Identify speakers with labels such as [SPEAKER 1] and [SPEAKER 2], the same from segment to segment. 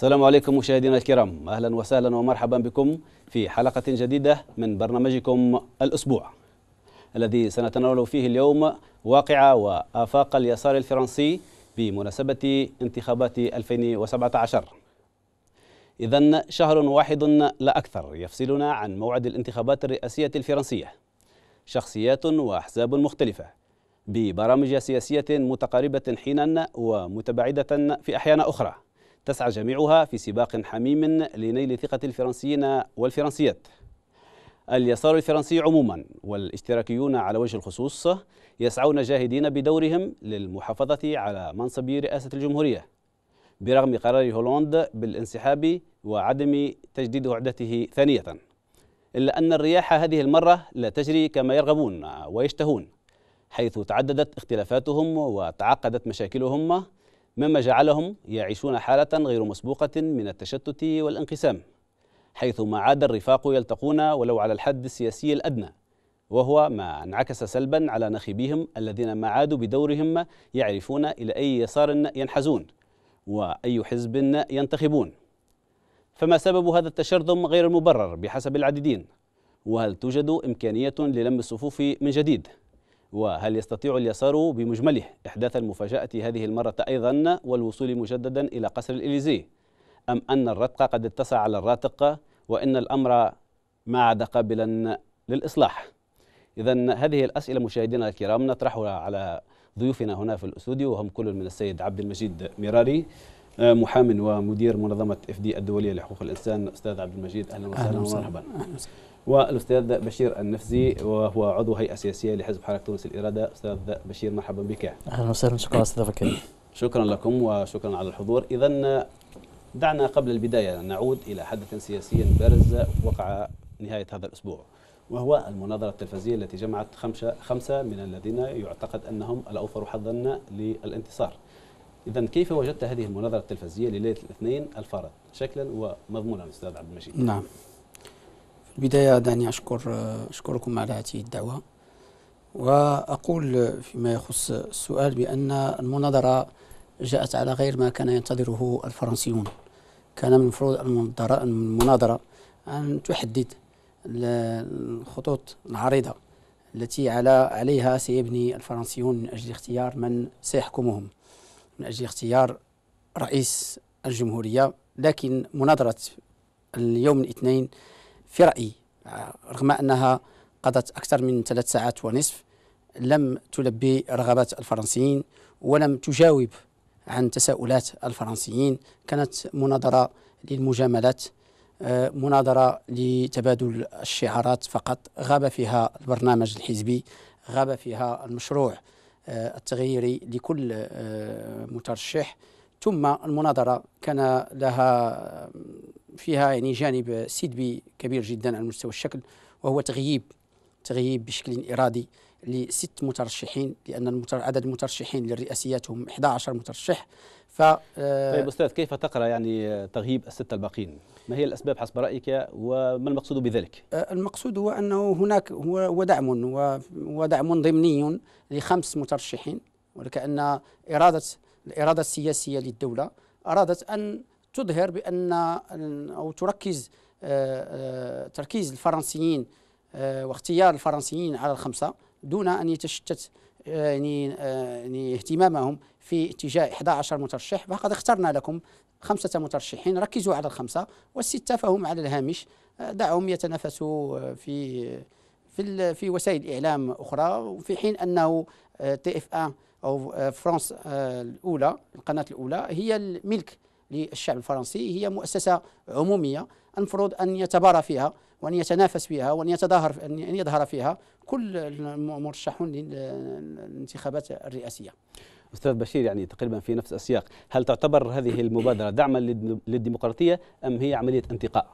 [SPEAKER 1] السلام عليكم مشاهدينا الكرام اهلا وسهلا ومرحبا بكم في حلقه جديده من برنامجكم الاسبوع الذي سنتناول فيه اليوم واقع وافاق اليسار الفرنسي بمناسبه انتخابات 2017 اذا شهر واحد لا اكثر يفصلنا عن موعد الانتخابات الرئاسيه الفرنسيه شخصيات واحزاب مختلفه ببرامج سياسيه متقاربه حينا ومتباعده في احيان اخرى تسعى جميعها في سباق حميم لنيل ثقة الفرنسيين والفرنسيات اليسار الفرنسي عموما والاشتراكيون على وجه الخصوص يسعون جاهدين بدورهم للمحافظة على منصب رئاسة الجمهورية برغم قرار هولاند بالانسحاب وعدم تجديد عدته ثانية إلا أن الرياح هذه المرة لا تجري كما يرغبون ويشتهون حيث تعددت اختلافاتهم وتعقدت مشاكلهم مما جعلهم يعيشون حالة غير مسبوقة من التشتت والانقسام حيث ما عاد الرفاق يلتقون ولو على الحد السياسي الأدنى وهو ما انعكس سلبا على نخبيهم الذين ما عادوا بدورهم يعرفون إلى أي يسار ينحزون وأي حزب ينتخبون فما سبب هذا التشرذم غير المبرر بحسب العديدين وهل توجد إمكانية للم الصفوف من جديد؟ وهل يستطيع اليسار بمجمله إحداث المفاجأة هذه المرة أيضا والوصول مجددا إلى قصر الإليزي أم أن الرتق قد اتسع على الراتق وإن الأمر ما عاد قابلا للإصلاح إذا هذه الأسئلة مشاهدينا الكرام نطرحها على ضيوفنا هنا في الاستوديو وهم كل من السيد عبد المجيد ميراري محام ومدير منظمه اف دي الدوليه لحقوق الانسان استاذ عبد المجيد اهلا وسهلا ومرحبا والاستاذ بشير النفزي وهو عضو هيئه سياسيه لحزب حركه تونس الاراده استاذ بشير مرحبا بك
[SPEAKER 2] اهلا وسهلا شكرا استاذ
[SPEAKER 1] شكرا لكم وشكرا على الحضور اذا دعنا قبل البدايه نعود الى حدث سياسي بارز وقع نهايه هذا الاسبوع وهو المناظرة التلفزيونية التي جمعت خمسة, خمسة من الذين يعتقد أنهم الأوفر حظا للانتصار إذا كيف وجدت هذه المناظرة التلفزية لليلة الاثنين الفرد شكلا ومضمونا أستاذ
[SPEAKER 3] عبد المجيد نعم في البداية دعني أشكر أشكركم على هذه الدعوة وأقول فيما يخص السؤال بأن المناظرة جاءت على غير ما كان ينتظره الفرنسيون كان من المفروض المناظرة أن تحدد الخطوط العريضة التي على عليها سيبني الفرنسيون من أجل اختيار من سيحكمهم من أجل اختيار رئيس الجمهورية لكن مناظرة اليوم الاثنين في رأيي آه، رغم أنها قضت أكثر من ثلاث ساعات ونصف لم تلبي رغبات الفرنسيين ولم تجاوب عن تساؤلات الفرنسيين كانت مناظرة للمجاملات آه، مناظرة لتبادل الشعارات فقط غاب فيها البرنامج الحزبي غاب فيها المشروع آه، التغييري لكل آه، مترشح ثم المناظرة كان لها آه، فيها يعني جانب سلبي كبير جدا على مستوى الشكل وهو تغييب تغييب بشكل إرادي لست مترشحين لأن عدد المترشحين للرئاسيات هم 11 مترشح آه، طيب استاذ
[SPEAKER 1] كيف تقرا يعني تغييب السته الباقين؟ ما هي الاسباب حسب رايك وما المقصود بذلك؟
[SPEAKER 3] آه، المقصود هو انه هناك هو دعم ودعم ضمني لخمس مترشحين ولكأن اراده الاراده السياسيه للدوله ارادت ان تظهر بان او تركز آه، تركيز الفرنسيين واختيار الفرنسيين على الخمسه دون ان يتشتت يعني،, يعني اهتمامهم في اتجاه 11 مترشح فقد اخترنا لكم خمسة مترشحين ركزوا على الخمسة والستة فهم على الهامش دعهم يتنافسوا في في في وسائل الاعلام اخرى في حين انه تي اف ان إيه او فرانس الاولى القناه الاولى هي الملك للشعب الفرنسي هي مؤسسه عموميه المفروض أن يتبارى فيها وأن يتنافس فيها وأن يتظاهر أن يظهر فيها كل المرشحون للانتخابات الرئاسية
[SPEAKER 1] استاذ بشير يعني تقريبا في نفس السياق هل تعتبر هذه المبادره دعما للديمقراطيه ام هي عمليه انتقاء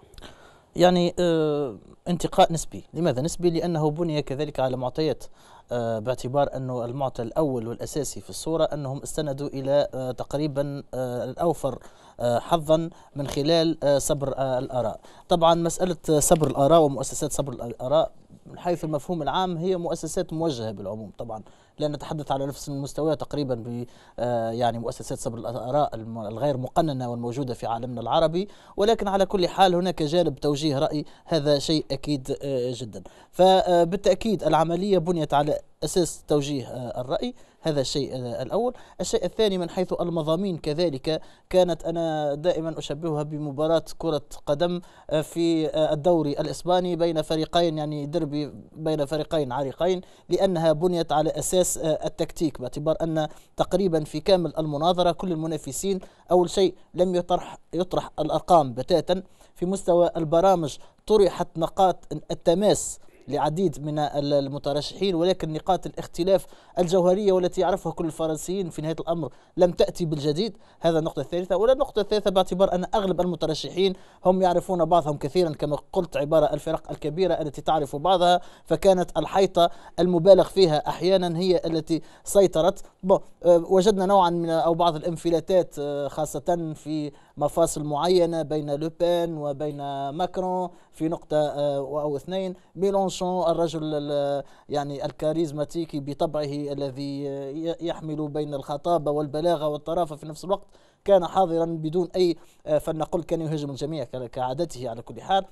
[SPEAKER 2] يعني آه، انتقاء نسبي لماذا نسبي لأنه بني كذلك على معطيات آه، باعتبار أنه المعطى الأول والأساسي في الصورة أنهم استندوا إلى آه، تقريبا الأوفر حظا من خلال صبر الآراء طبعا مسألة صبر الآراء ومؤسسات صبر الآراء من حيث المفهوم العام هي مؤسسات موجهة بالعموم طبعا لا نتحدث على نفس المستوى تقريبا ب آه، يعني مؤسسات صبر الآراء الغير مقننة والموجودة في عالمنا العربي ولكن على كل حال هناك جانب توجيه رأي هذا شيء أكيد آه، جدا فبالتأكيد العملية بنيت على أساس توجيه آه، الرأي هذا الشيء الأول الشيء الثاني من حيث المضامين كذلك كانت أنا دائما أشبهها بمباراة كرة قدم آه، في آه، الدوري الإسباني بين فريقين يعني دربي بين فريقين عريقين لأنها بنيت على أساس آه، التكتيك باعتبار أن تقريبا في كامل المناظرة كل المنافسين أول شيء لم يطرح يطرح الأرقام بتاتا في مستوى البرامج طرحت نقاط التماس لعديد من المترشحين ولكن نقاط الاختلاف الجوهرية والتي يعرفها كل الفرنسيين في نهاية الأمر لم تأتي بالجديد هذا النقطة الثالثة ولا النقطة الثالثة باعتبار أن أغلب المترشحين هم يعرفون بعضهم كثيرا كما قلت عبارة الفرق الكبيرة التي تعرف بعضها فكانت الحيطة المبالغ فيها أحيانا هي التي سيطرت آه، وجدنا نوعا من أو بعض الانفلاتات آه، خاصة في مفاصل معينة بين لوبين وبين ماكرون في نقطة آه، أو اثنين ميلونسون الرجل آه، يعني الكاريزماتيكي بطبعه الذي آه، يحمل بين الخطابة والبلاغة والطرافة في نفس الوقت كان حاضرا بدون أي فلنقل كان يهاجم الجميع كعادته على كل حال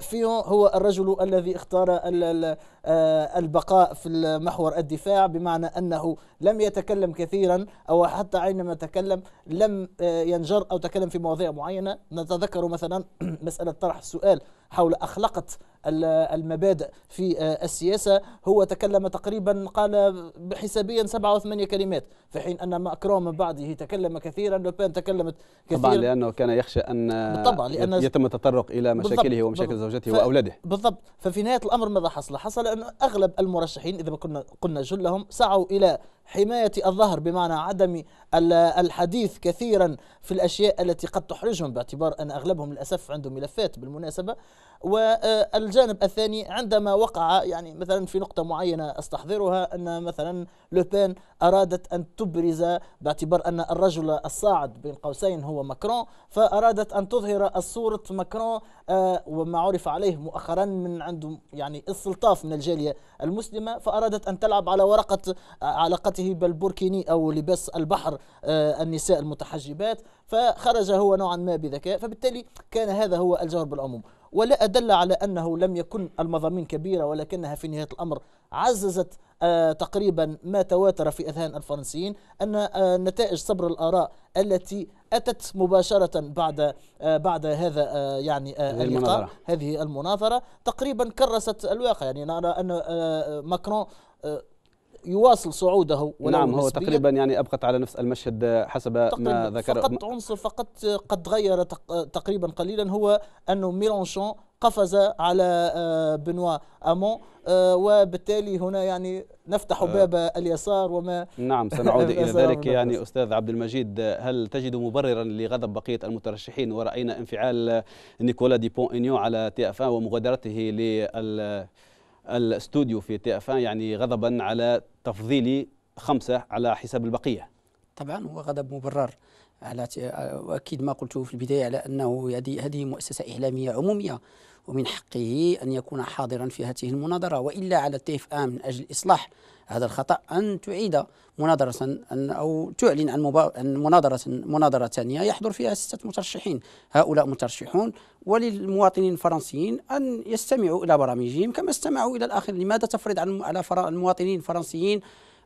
[SPEAKER 2] فيون هو الرجل الذي اختار البقاء في محور الدفاع بمعنى انه لم يتكلم كثيرا او حتى عندما تكلم لم ينجر او تكلم في مواضيع معينه نتذكر مثلا مساله طرح السؤال حول أخلقت المبادئ في آه، السياسة هو تكلم تقريبا قال حسابيا سبعة أو ثمانية كلمات في حين أن ماكرون من بعده تكلم كثيرا لوبان تكلمت كثيرا طبعا لأنه
[SPEAKER 1] كان يخشى أن بالطبع لأن يتم التطرق إلى مشاكله ومشاكل زوجته ف... وأولاده
[SPEAKER 2] بالضبط ففي نهاية الأمر ماذا حصل؟ حصل أن أغلب المرشحين إذا ما كنا قلنا جلهم سعوا إلى حماية الظهر بمعنى عدم الحديث كثيرا في الأشياء التي قد تحرجهم باعتبار أن أغلبهم للأسف عندهم ملفات بالمناسبة والجانب الثاني عندما وقع يعني مثلا في نقطة معينة استحضرها أن مثلا لوبين أرادت أن تبرز باعتبار أن الرجل الصاعد بين قوسين هو ماكرون فأرادت أن تظهر صورة ماكرون آه، وما عرف عليه مؤخرا من عنده يعني استلطاف من الجالية المسلمة فأرادت أن تلعب على ورقة آه، علاقته بالبوركيني أو لباس البحر آه، النساء المتحجبات فخرج هو نوعا ما بذكاء فبالتالي كان هذا هو الجوهر بالعموم ولا أدل على أنه لم يكن المضامين كبيرة ولكنها في نهاية الأمر عززت آه، تقريبا ما تواتر في أذهان الفرنسيين أن آه، نتائج صبر الآراء التي أتت مباشرة بعد آه، بعد هذا يعني اللقاء هذه المناظرة تقريبا كرست الواقع يعني نرى أن ماكرون يواصل صعوده نعم،, نعم هو تقريبا
[SPEAKER 1] يعني ابقت على نفس المشهد حسب ما ذكر فقط
[SPEAKER 2] عنصر فقط قد غير تقريبا قليلا هو انه ميلانشون قفز على آه، بنوا امون آه، وبالتالي هنا يعني نفتح آه. باب اليسار وما نعم سنعود الى ذلك يعني
[SPEAKER 1] استاذ عبد المجيد هل تجد مبررا لغضب بقيه المترشحين وراينا انفعال نيكولا ديبون انيو على تي اف إيه ومغادرته لل الاستوديو في تي اف يعني غضبا على تفضيل خمسه على حساب البقيه
[SPEAKER 3] طبعا هو غضب مبرر على واكيد ما قلته في البدايه على انه هذه مؤسسه اعلاميه عموميه ومن حقه أن يكون حاضرا في هذه المناظرة وإلا على التيف آم آه، من أجل إصلاح هذا الخطأ أن تعيد مناظرة أو تعلن عن مناظرة مناظرة ثانية يحضر فيها ستة مترشحين هؤلاء مترشحون وللمواطنين الفرنسيين أن يستمعوا إلى برامجهم كما استمعوا إلى الآخر لماذا تفرض على المواطنين الفرنسيين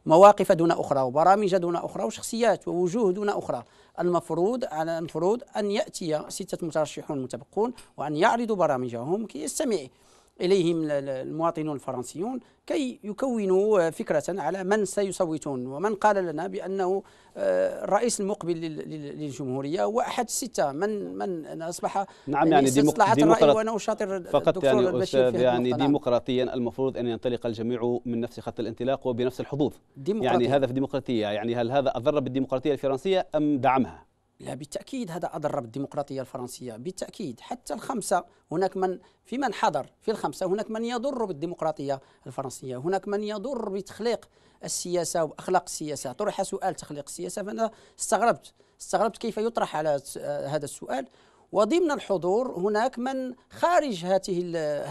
[SPEAKER 3] مواقف دون أخرى وبرامج دون أخرى وشخصيات ووجوه دون أخرى المفروض على المفروض أن يأتي ستة مترشحون متبقون وأن يعرضوا برامجهم كي يستمع إليهم المواطنون الفرنسيون كي يكونوا آه، فكرة على من سيصوتون ومن قال لنا بأنه آه، الرئيس المقبل للجمهورية وأحد الستة من من أصبح نعم يعني, يعني ديمقراطيا وأنا أشاطر فقط يعني أستاذ يعني نعم.
[SPEAKER 1] ديمقراطيا المفروض أن ينطلق الجميع من نفس خط الانطلاق وبنفس الحظوظ يعني هذا في ديمقراطية يعني هل هذا أضر بالديمقراطية الفرنسية أم
[SPEAKER 3] دعمها؟ لا بالتاكيد هذا اضر بالديمقراطيه الفرنسيه بالتاكيد حتى الخمسه هناك من في من حضر في الخمسه هناك من يضر بالديمقراطيه الفرنسيه هناك من يضر بتخليق السياسه واخلاق السياسه طرح سؤال تخليق السياسه فانا استغربت استغربت كيف يطرح على هذا السؤال وضمن الحضور هناك من خارج هذه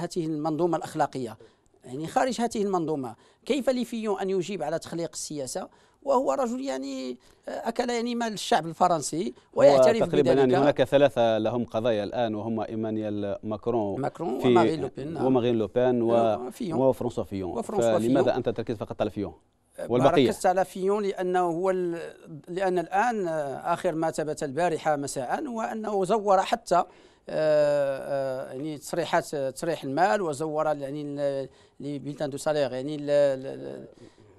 [SPEAKER 3] هذه المنظومه الاخلاقيه يعني خارج هذه المنظومه كيف لفيون ان يجيب على تخليق السياسه وهو رجل يعني آه، اكل يعني مال الشعب الفرنسي ويعترف تقريبا يعني هناك
[SPEAKER 1] ثلاثه لهم قضايا الان وهما ايمانويل ماكرون ماكرون وماغين لوبين ومارين لوبين نعم. وفرونسوا نعم، فيون لماذا انت تركز فقط على فيون؟ آه، والبقيه ركزت
[SPEAKER 3] على فيون لانه هو ال... لان الان آه، اخر ما ثبت البارحه مساء هو انه زور حتى يعني تصريحات تصريح المال وزور يعني لبيلتان دو سالير يعني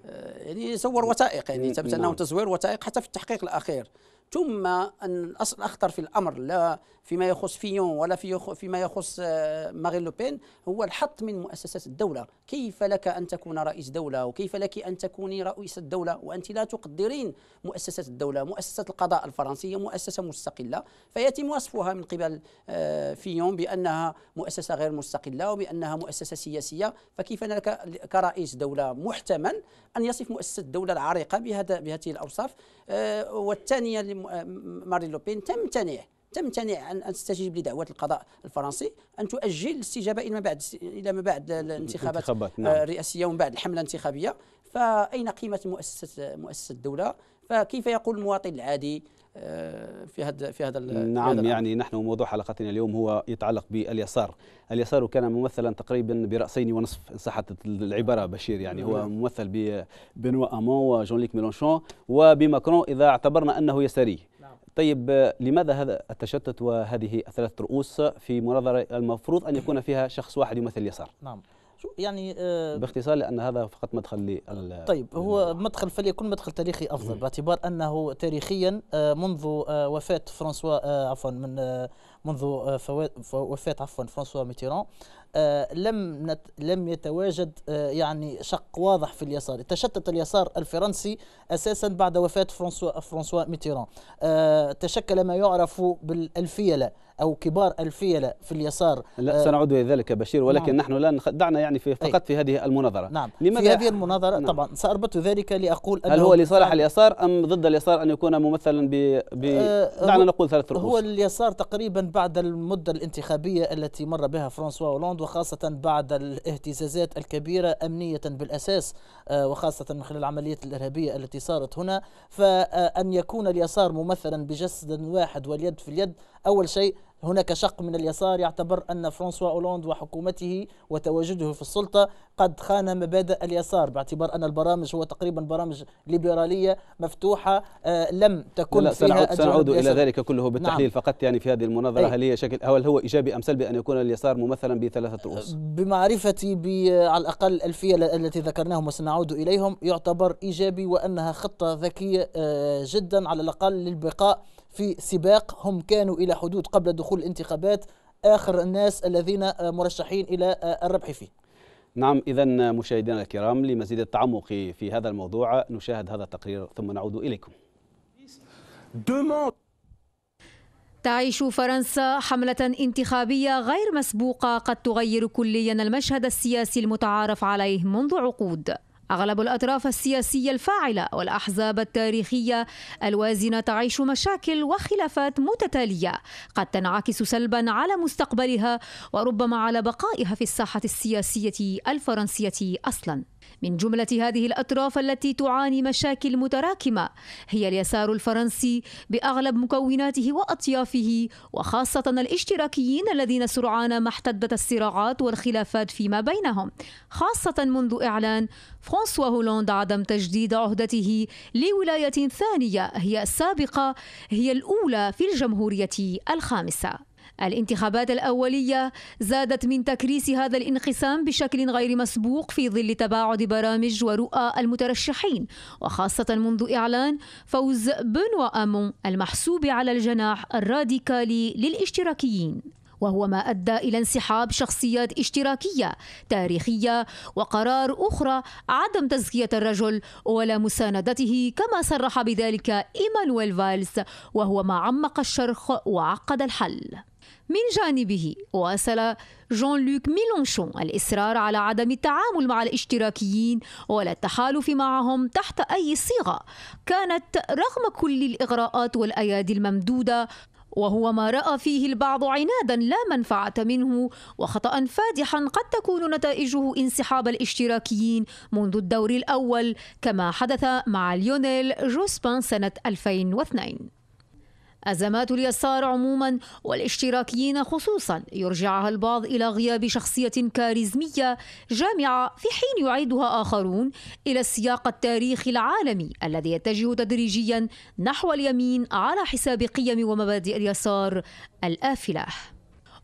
[SPEAKER 3] آه، يعني صور وثائق يعني انه تصوير وثائق حتى في التحقيق الاخير ثم ان الاصل الاخطر في الامر لا فيما يخص فيون ولا في فيما يخص آه، مارين لوبين هو الحط من مؤسسات الدولة كيف لك أن تكون رئيس دولة وكيف لك أن تكوني رئيس الدولة وأنت لا تقدرين مؤسسات الدولة مؤسسة القضاء الفرنسية مؤسسة مستقلة فيتم وصفها من قبل آه، فيون بأنها مؤسسة غير مستقلة وبأنها مؤسسة سياسية فكيف لك كرئيس دولة محتمل أن يصف مؤسسة الدولة العريقة بهذا بهذه الأوصاف آه، والثانية مارين لوبين تمتنع تمتنع عن ان تستجيب لدعوه القضاء الفرنسي ان تؤجل الاستجابه الى ما بعد الى ما بعد الانتخابات آه، نعم. الرئاسيه ومن بعد الحمله الانتخابيه فاين قيمه مؤسسه مؤسسه الدوله فكيف يقول المواطن العادي آه، في هذا في هذا نعم في يعني
[SPEAKER 1] نحن موضوع حلقتنا اليوم هو يتعلق باليسار اليسار كان ممثلا تقريبا براسين ونصف ان صحت العباره بشير يعني هو نعم. ممثل ببنوا امون وجون ليك ميلونشون وبماكرون اذا اعتبرنا انه يساري طيب لماذا هذا التشتت وهذه الثلاث رؤوس في مناظرة المفروض أن يكون فيها شخص واحد يمثل اليسار نعم
[SPEAKER 2] يعني آه
[SPEAKER 1] باختصار لان هذا فقط مدخل لل طيب
[SPEAKER 2] هو مدخل فليكن مدخل تاريخي افضل باعتبار انه تاريخيا آه منذ آه وفاه فرانسوا آه، عفوا من آه، منذ آه، وفاه عفوا فرانسوا ميتيران آه، لم نت لم يتواجد آه، يعني شق واضح في اليسار تشتت اليسار الفرنسي أساسا بعد وفاة فرانسوا فرانسوا ميتيران آه، تشكل ما يعرف بالألفيلة أو كبار الفيلة في اليسار لا سنعود
[SPEAKER 1] إلى ذلك بشير ولكن نعم. نحن لا دعنا يعني في إيه. فقط في هذه المناظرة نعم لماذا في هذه
[SPEAKER 2] المناظرة نعم. طبعا سأربط ذلك لأقول أنه هل هو لصالح نعم.
[SPEAKER 1] اليسار أم ضد اليسار أن يكون ممثلا ب, ب... دعنا نقول ثلاث رؤوس هو
[SPEAKER 2] اليسار تقريبا بعد المدة الانتخابية التي مر بها فرانسوا هولندا الصمد وخاصة بعد الاهتزازات الكبيرة أمنية بالأساس آه، وخاصة من خلال العمليات الإرهابية التي صارت هنا فأن يكون اليسار ممثلا بجسد واحد واليد في اليد أول شيء هناك شق من اليسار يعتبر أن فرانسوا أولوند وحكومته وتواجده في السلطة قد خان مبادئ اليسار باعتبار أن البرامج هو تقريبا برامج ليبرالية مفتوحة آه لم تكن لا فيها سنعود, سنعود إلى ذلك
[SPEAKER 1] كله نعم. بالتحليل نعم. فقط يعني في هذه المناظرة هل هي شكل هل هو إيجابي أم سلبي أن يكون اليسار ممثلا بثلاثة رؤوس
[SPEAKER 2] بمعرفتي على الأقل الألفية التي ذكرناهم وسنعود إليهم يعتبر إيجابي وأنها خطة ذكية آه جدا على الأقل للبقاء في سباق هم كانوا إلى حدود قبل دخول الانتخابات آخر الناس الذين آه، مرشحين إلى آه، الربح فيه
[SPEAKER 1] نعم إذا مشاهدينا الكرام لمزيد التعمق في هذا الموضوع نشاهد هذا التقرير ثم نعود إليكم
[SPEAKER 4] تعيش فرنسا حملة انتخابية غير مسبوقة قد تغير كليا المشهد السياسي المتعارف عليه منذ عقود أغلب الأطراف السياسية الفاعلة والأحزاب التاريخية الوازنة تعيش مشاكل وخلافات متتالية قد تنعكس سلبا على مستقبلها وربما على بقائها في الساحة السياسية الفرنسية أصلاً من جملة هذه الأطراف التي تعاني مشاكل متراكمة هي اليسار الفرنسي بأغلب مكوناته وأطيافه وخاصة الاشتراكيين الذين سرعان ما احتدت الصراعات والخلافات فيما بينهم خاصة منذ إعلان فرانسوا هولاند عدم تجديد عهدته لولاية ثانية هي السابقة هي الأولى في الجمهورية الخامسة الانتخابات الأولية زادت من تكريس هذا الانقسام بشكل غير مسبوق في ظل تباعد برامج ورؤى المترشحين وخاصة منذ إعلان فوز بنوا أمون المحسوب على الجناح الراديكالي للاشتراكيين وهو ما ادى الى انسحاب شخصيات اشتراكيه تاريخيه وقرار اخرى عدم تزكيه الرجل ولا مساندته كما صرح بذلك ايمانويل فالس وهو ما عمق الشرخ وعقد الحل من جانبه واصل جون لوك ميلونشون الإصرار على عدم التعامل مع الاشتراكيين ولا التحالف معهم تحت أي صيغة كانت رغم كل الإغراءات والأيادي الممدودة وهو ما راى فيه البعض عنادا لا منفعه منه وخطا فادحا قد تكون نتائجه انسحاب الاشتراكيين منذ الدور الاول كما حدث مع ليونيل جوسبان سنه 2002 أزمات اليسار عموما والاشتراكيين خصوصا يرجعها البعض إلى غياب شخصية كاريزمية جامعة في حين يعيدها آخرون إلى السياق التاريخي العالمي الذي يتجه تدريجيا نحو اليمين على حساب قيم ومبادئ اليسار الآفلة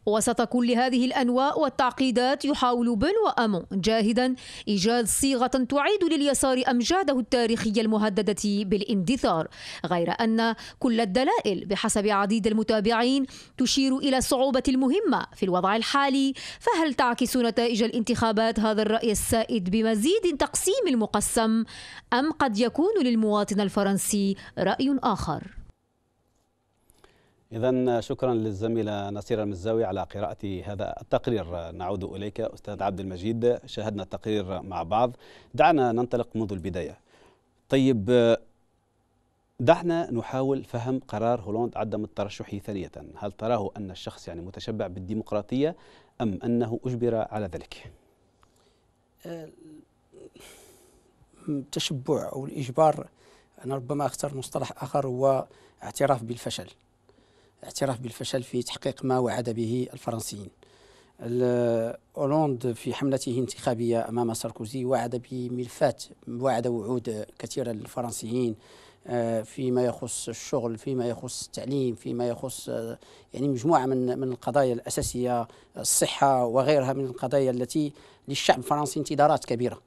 [SPEAKER 4] وسط كل هذه الأنواء والتعقيدات يحاول بن وأمون جاهدا إيجاد صيغة تعيد لليسار أمجاده التاريخية المهددة بالاندثار غير أن كل الدلائل بحسب عديد المتابعين تشير إلى صعوبة المهمة في الوضع الحالي فهل تعكس نتائج الانتخابات هذا الرأي السائد بمزيد تقسيم المقسم أم قد يكون للمواطن الفرنسي رأي آخر؟
[SPEAKER 1] إذا شكرا للزميلة نصيرة المزاوي على قراءة هذا التقرير نعود إليك أستاذ عبد المجيد شاهدنا التقرير مع بعض دعنا ننطلق منذ البداية طيب دعنا نحاول فهم قرار هولاند عدم الترشح ثانية هل تراه أن الشخص يعني متشبع بالديمقراطية أم أنه أجبر على ذلك؟
[SPEAKER 3] التشبع أو الإجبار أنا ربما أختار مصطلح آخر هو اعتراف بالفشل الاعتراف بالفشل في تحقيق ما وعد به الفرنسيين هولندا في حملته الانتخابية أمام ساركوزي وعد بملفات وعد وعود كثيرة للفرنسيين آه، فيما يخص الشغل فيما يخص التعليم فيما يخص آه، يعني مجموعة من من القضايا الأساسية الصحة وغيرها من القضايا التي للشعب الفرنسي انتظارات كبيرة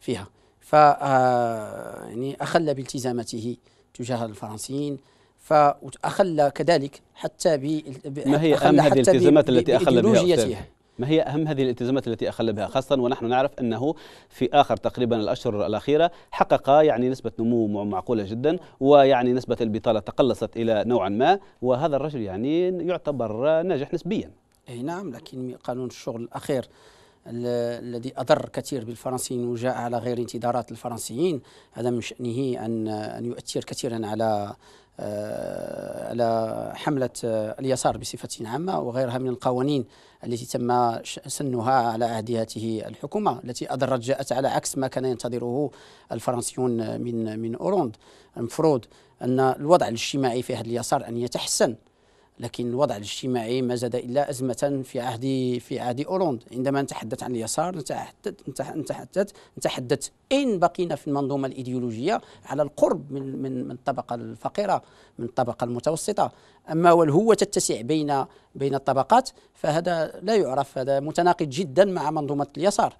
[SPEAKER 3] فيها ف آه، يعني أخل بالتزاماته تجاه الفرنسيين فأخل كذلك حتى ب ما هي أهم هذه الالتزامات التي أخل بها
[SPEAKER 1] ما هي أهم هذه الالتزامات التي أخل بها خاصة ونحن نعرف أنه في آخر تقريبا الأشهر الأخيرة حقق يعني نسبة نمو معقولة جدا ويعني نسبة البطالة تقلصت إلى نوعا ما وهذا الرجل يعني
[SPEAKER 3] يعتبر ناجح نسبيا أي نعم لكن قانون الشغل الأخير الذي أضر كثير بالفرنسيين وجاء على غير انتظارات الفرنسيين هذا من شأنه أن أن يؤثر كثيرا على آه، على حملة آه، اليسار بصفة عامة وغيرها من القوانين التي تم سنها على عهد هذه الحكومة التي أضرت جاءت على عكس ما كان ينتظره الفرنسيون من من أوروند المفروض أن الوضع الاجتماعي في هذا اليسار أن يتحسن لكن الوضع الاجتماعي ما زاد الا ازمه في عهد في عهد اوروند عندما نتحدث عن اليسار نتحدث نتحدث نتحدث ان بقينا في المنظومه الايديولوجيه على القرب من من من الطبقه الفقيره من الطبقه المتوسطه اما والهوه تتسع بين بين الطبقات فهذا لا يعرف هذا متناقض جدا مع منظومه اليسار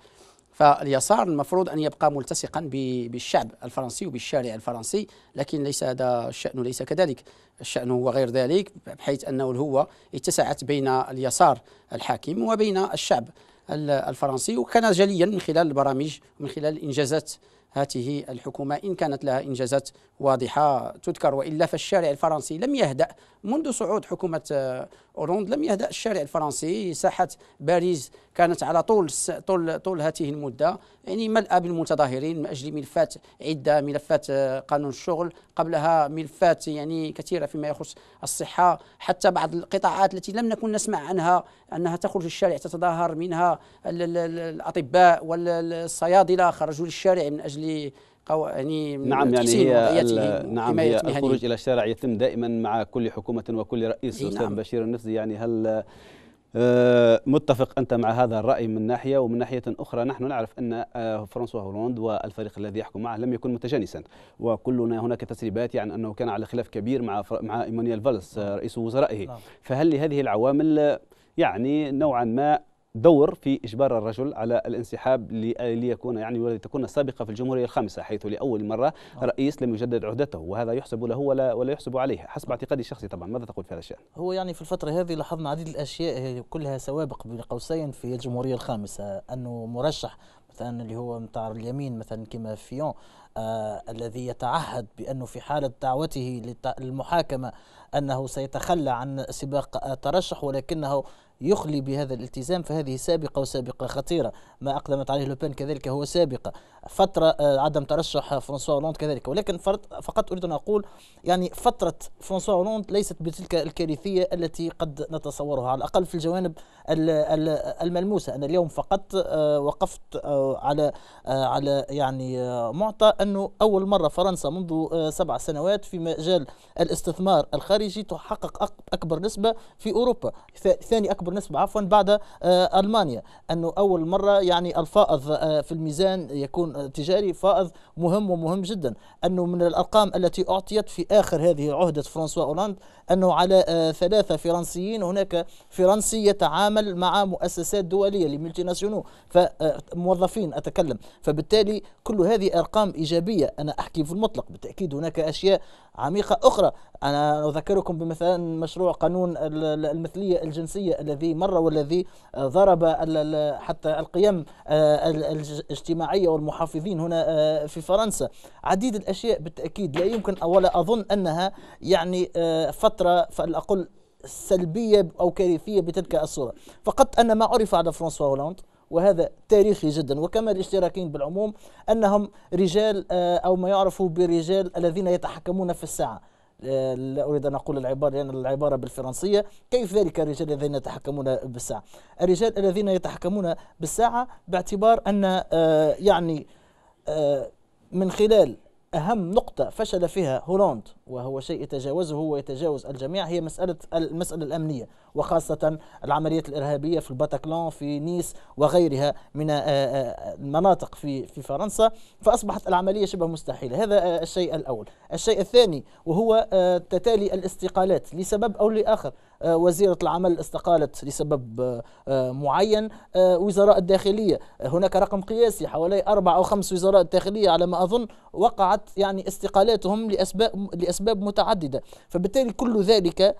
[SPEAKER 3] فاليسار المفروض أن يبقى ملتصقا بالشعب الفرنسي وبالشارع الفرنسي لكن ليس هذا الشأن ليس كذلك الشأن هو غير ذلك بحيث أنه الهوة اتسعت بين اليسار الحاكم وبين الشعب الفرنسي وكان جليا من خلال البرامج ومن خلال الإنجازات هاته الحكومة إن كانت لها إنجازات واضحة تذكر وإلا فالشارع الفرنسي لم يهدأ منذ صعود حكومة آه، أوروند لم يهدأ الشارع الفرنسي ساحة باريس كانت على طول طول طول هذه المدة يعني ملأى بالمتظاهرين من أجل ملفات عدة ملفات آه، قانون الشغل قبلها ملفات يعني كثيرة فيما يخص الصحة حتى بعض القطاعات التي لم نكن نسمع عنها أنها تخرج الشارع تتظاهر منها الأطباء والصيادلة خرجوا للشارع من أجل لقوانين يعني نعم يعني هي نعم هي الخروج
[SPEAKER 1] الى الشارع يتم دائما مع كل حكومه وكل رئيس نعم. استاذ نعم بشير النفسي يعني هل آه، متفق انت مع هذا الراي من ناحيه ومن ناحيه اخرى نحن نعرف ان آه، فرانسوا هولوند والفريق الذي يحكم معه لم يكن متجانسا وكلنا هناك تسريبات يعني انه كان على خلاف كبير مع مع ايمانويل فالس آه، رئيس وزرائه نعم. فهل لهذه العوامل يعني نوعا ما دور في إجبار الرجل على الانسحاب ليكون يعني ولتكون سابقة في الجمهورية الخامسة حيث لأول مرة آه. رئيس لم يجدد عهدته وهذا يحسب له ولا ولا يحسب عليه حسب آه. اعتقادي الشخصي طبعا ماذا تقول في هذا الشأن؟
[SPEAKER 2] هو يعني في الفترة هذه لاحظنا عديد الأشياء كلها سوابق بين قوسين في الجمهورية الخامسة أنه مرشح مثلا اللي هو نتاع اليمين مثلا كما فيون آه الذي يتعهد بانه في حاله دعوته للمحاكمه انه سيتخلى عن سباق الترشح ولكنه يخلي بهذا الالتزام فهذه سابقة وسابقة خطيرة ما أقدمت عليه لوبان كذلك هو سابقة فترة آه، عدم ترشح فرانسوا هولوند كذلك ولكن فقط أريد أن أقول يعني فترة فرانسوا هولوند ليست بتلك الكارثية التي قد نتصورها على الأقل في الجوانب الملموسة أنا اليوم فقط آه، وقفت آه، على على يعني معطى أنه أول مرة فرنسا منذ سبع سنوات في مجال الاستثمار الخارجي تحقق أكبر نسبة في أوروبا ثاني أكبر بالنسبه عفوا بعد آه، المانيا انه اول مره يعني الفائض آه، في الميزان يكون آه، تجاري فائض مهم ومهم جدا انه من الارقام التي اعطيت في اخر هذه عهده فرانسوا اولاند انه على ثلاثه فرنسيين هناك فرنسي يتعامل مع مؤسسات دوليه لملتي ناسيونو فموظفين اتكلم فبالتالي كل هذه ارقام ايجابيه انا احكي في المطلق بالتاكيد هناك اشياء عميقة أخرى أنا أذكركم بمثلا مشروع قانون المثلية الجنسية الذي مر والذي آه، ضرب حتى القيم آه، الاجتماعية والمحافظين هنا آه، في فرنسا عديد الأشياء بالتأكيد لا يمكن ولا أظن أنها يعني فترة فالأقل سلبية أو كارثية بتلك الصورة فقط أن ما عرف على فرانسوا هولاند وهذا تاريخي جدا وكما الاشتراكيين بالعموم أنهم رجال آه، أو ما يعرف برجال الذين يتحكمون في الساعة آه، لا أريد أن أقول العبارة لأن يعني العبارة بالفرنسية كيف ذلك الرجال الذين يتحكمون بالساعة الرجال الذين يتحكمون بالساعة باعتبار أن آه، يعني من خلال أهم نقطة فشل فيها هولاند وهو شيء يتجاوزه ويتجاوز الجميع هي مسألة المسألة الأمنية وخاصة العمليات الإرهابية في الباتاكلون في نيس وغيرها من آه، آه، آه، المناطق في في فرنسا فأصبحت العملية شبه مستحيلة هذا الشيء الأول الشيء الثاني وهو تتالي الاستقالات لسبب أو لآخر آه، وزيرة العمل استقالت لسبب آه، آه، معين وزراء الداخلية هناك رقم قياسي حوالي أربع أو خمس وزراء الداخلية على ما أظن وقعت يعني استقالاتهم لأسباب, لأسباب متعددة فبالتالي كل ذلك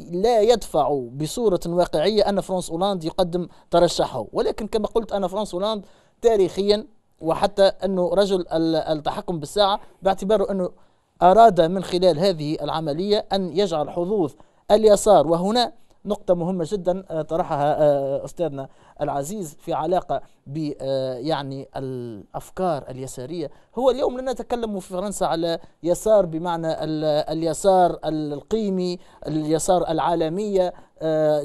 [SPEAKER 2] لا يدفع بصورة واقعية أن فرانس أولاند يقدم ترشحه ولكن كما قلت أنا فرانس أولاند تاريخيا وحتى أنه رجل التحكم بالساعة باعتباره أنه أراد من خلال هذه العملية أن يجعل حظوظ اليسار وهنا نقطة مهمة جدا آه، طرحها آه، أستاذنا العزيز في علاقة ب آه، يعني الأفكار اليسارية هو اليوم لن نتكلم في فرنسا على يسار بمعنى اليسار القيمي اليسار العالمية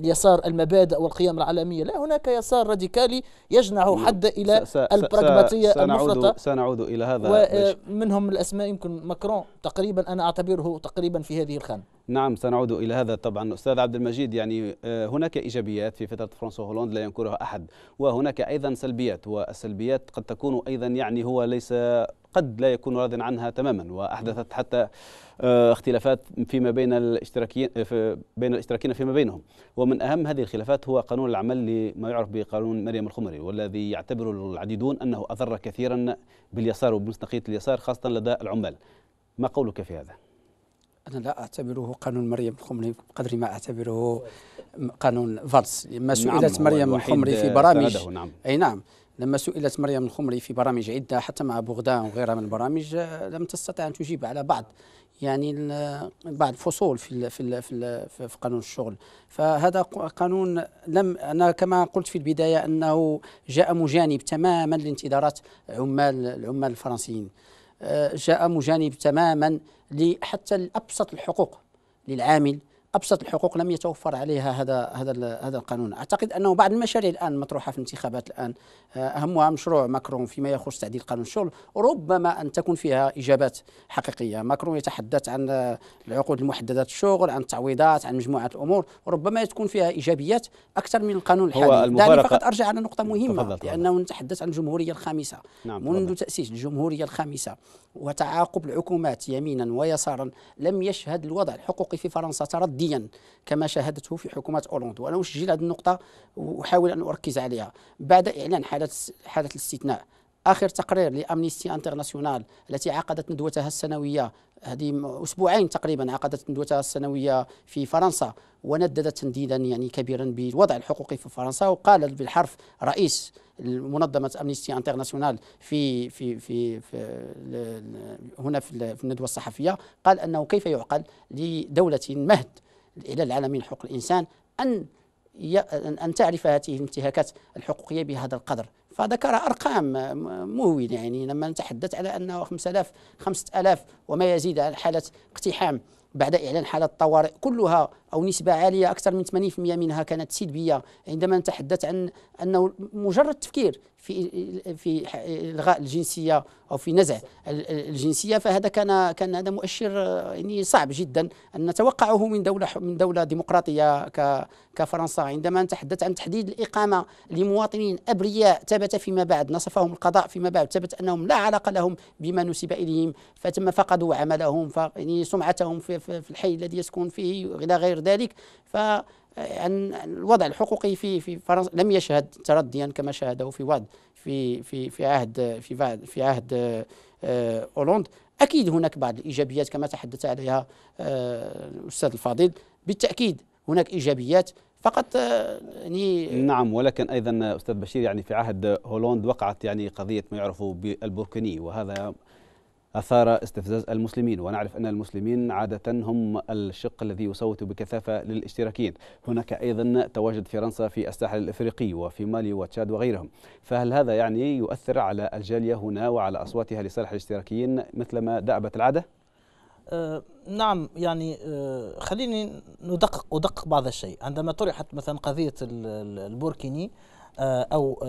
[SPEAKER 2] يسار المبادئ والقيم العالمية لا هناك يسار راديكالي يجنع حد إلى البراغماتية المفرطة
[SPEAKER 1] سنعود إلى هذا
[SPEAKER 2] ومنهم الأسماء يمكن ماكرون تقريبا أنا أعتبره تقريبا في هذه الخانة
[SPEAKER 1] نعم سنعود الى هذا طبعا استاذ عبد المجيد يعني آه، هناك ايجابيات في فتره فرانسوا هولاند لا ينكرها احد وهناك ايضا سلبيات والسلبيات قد تكون ايضا يعني هو ليس قد لا يكون راض عنها تماما واحدثت نعم. حتى آه، اختلافات فيما بين الاشتراكيين آه، في بين الاشتراكيين فيما بينهم ومن اهم هذه الخلافات هو قانون العمل لما يعرف بقانون مريم الخمري والذي يعتبر العديدون انه اضر كثيرا باليسار وبمصداقيه اليسار خاصه لدى العمال ما قولك في هذا؟
[SPEAKER 3] انا لا اعتبره قانون مريم الخمري بقدر ما اعتبره قانون فالس لما نعم، سئلت نعم مريم الخمري في برامج نعم. اي نعم لما سئلت مريم الخمري في برامج عده حتى مع بغدان وغيرها من البرامج آه، لم تستطع ان تجيب على بعض يعني آه، بعض الفصول في الـ في الـ في, الـ في قانون الشغل فهذا قانون لم انا كما قلت في البدايه انه جاء مجانب تماما لانتظارات عمال العمال الفرنسيين آه، جاء مجانب تماما لحتى لأبسط الحقوق للعامل ابسط الحقوق لم يتوفر عليها هذا هذا هذا القانون اعتقد انه بعض المشاريع الان مطروحه في الانتخابات الان آه، اهمها مشروع ماكرون فيما يخص تعديل قانون الشغل ربما ان تكون فيها اجابات حقيقيه ماكرون يتحدث عن آه، العقود المحدده الشغل عن التعويضات عن مجموعه الامور ربما تكون فيها ايجابيات اكثر من القانون الحالي دعني فقط ارجع على نقطه مهمه لانه نتحدث عن الجمهوريه الخامسه نعم منذ تاسيس الجمهوريه الخامسه وتعاقب الحكومات يمينا ويسارا لم يشهد الوضع الحقوقي في فرنسا تردي جديا كما شاهدته في حكومه اولوند وانا اشجل هذه النقطه واحاول ان اركز عليها بعد اعلان حاله حاله الاستثناء اخر تقرير لامنيستي انترناسيونال التي عقدت ندوتها السنويه هذه اسبوعين تقريبا عقدت ندوتها السنويه في فرنسا ونددت تنديدا يعني كبيرا بالوضع الحقوقي في فرنسا وقال بالحرف رئيس منظمه امنيستي انترناسيونال في في في, في هنا في الندوه الصحفيه قال انه كيف يعقل لدوله مهد إلى العالمين حقوق الإنسان أن أن تعرف هذه الانتهاكات الحقوقية بهذا القدر فذكر أرقام مهولة يعني لما نتحدث على أنه 5000 5000 وما يزيد على حالة اقتحام بعد إعلان حالة الطوارئ كلها أو نسبة عالية أكثر من 80% منها كانت سلبية عندما نتحدث عن أنه مجرد التفكير في في إلغاء الجنسية أو في نزع الجنسية فهذا كان كان هذا مؤشر يعني صعب جدا أن نتوقعه من دولة من دولة ديمقراطية كفرنسا عندما نتحدث عن تحديد الإقامة لمواطنين أبرياء ثبت فيما بعد نصفهم القضاء فيما بعد ثبت أنهم لا علاقة لهم بما نسب إليهم فتم فقدوا عملهم يعني سمعتهم في, في الحي الذي يسكن فيه إلى غير ذلك ف أن الوضع الحقوقي في في فرنسا لم يشهد ترديا كما شاهده في واد في في في عهد في في عهد آه، اولوند اكيد هناك بعض الايجابيات كما تحدث عليها آه، الاستاذ الفاضل بالتاكيد هناك ايجابيات فقط آه، يعني نعم ولكن
[SPEAKER 1] ايضا استاذ بشير يعني في عهد هولوند وقعت يعني قضيه ما يعرف بالبوركني وهذا أثار استفزاز المسلمين ونعرف أن المسلمين عادة هم الشق الذي يصوت بكثافة للاشتراكيين هناك أيضا تواجد فرنسا في الساحل الإفريقي وفي مالي وتشاد وغيرهم فهل هذا يعني يؤثر على الجالية هنا وعلى أصواتها لصالح الاشتراكيين مثلما دأبت العادة؟
[SPEAKER 2] أه نعم يعني أه خليني ندقق ادقق بعض الشيء عندما طرحت مثلا قضيه البوركيني آه، أو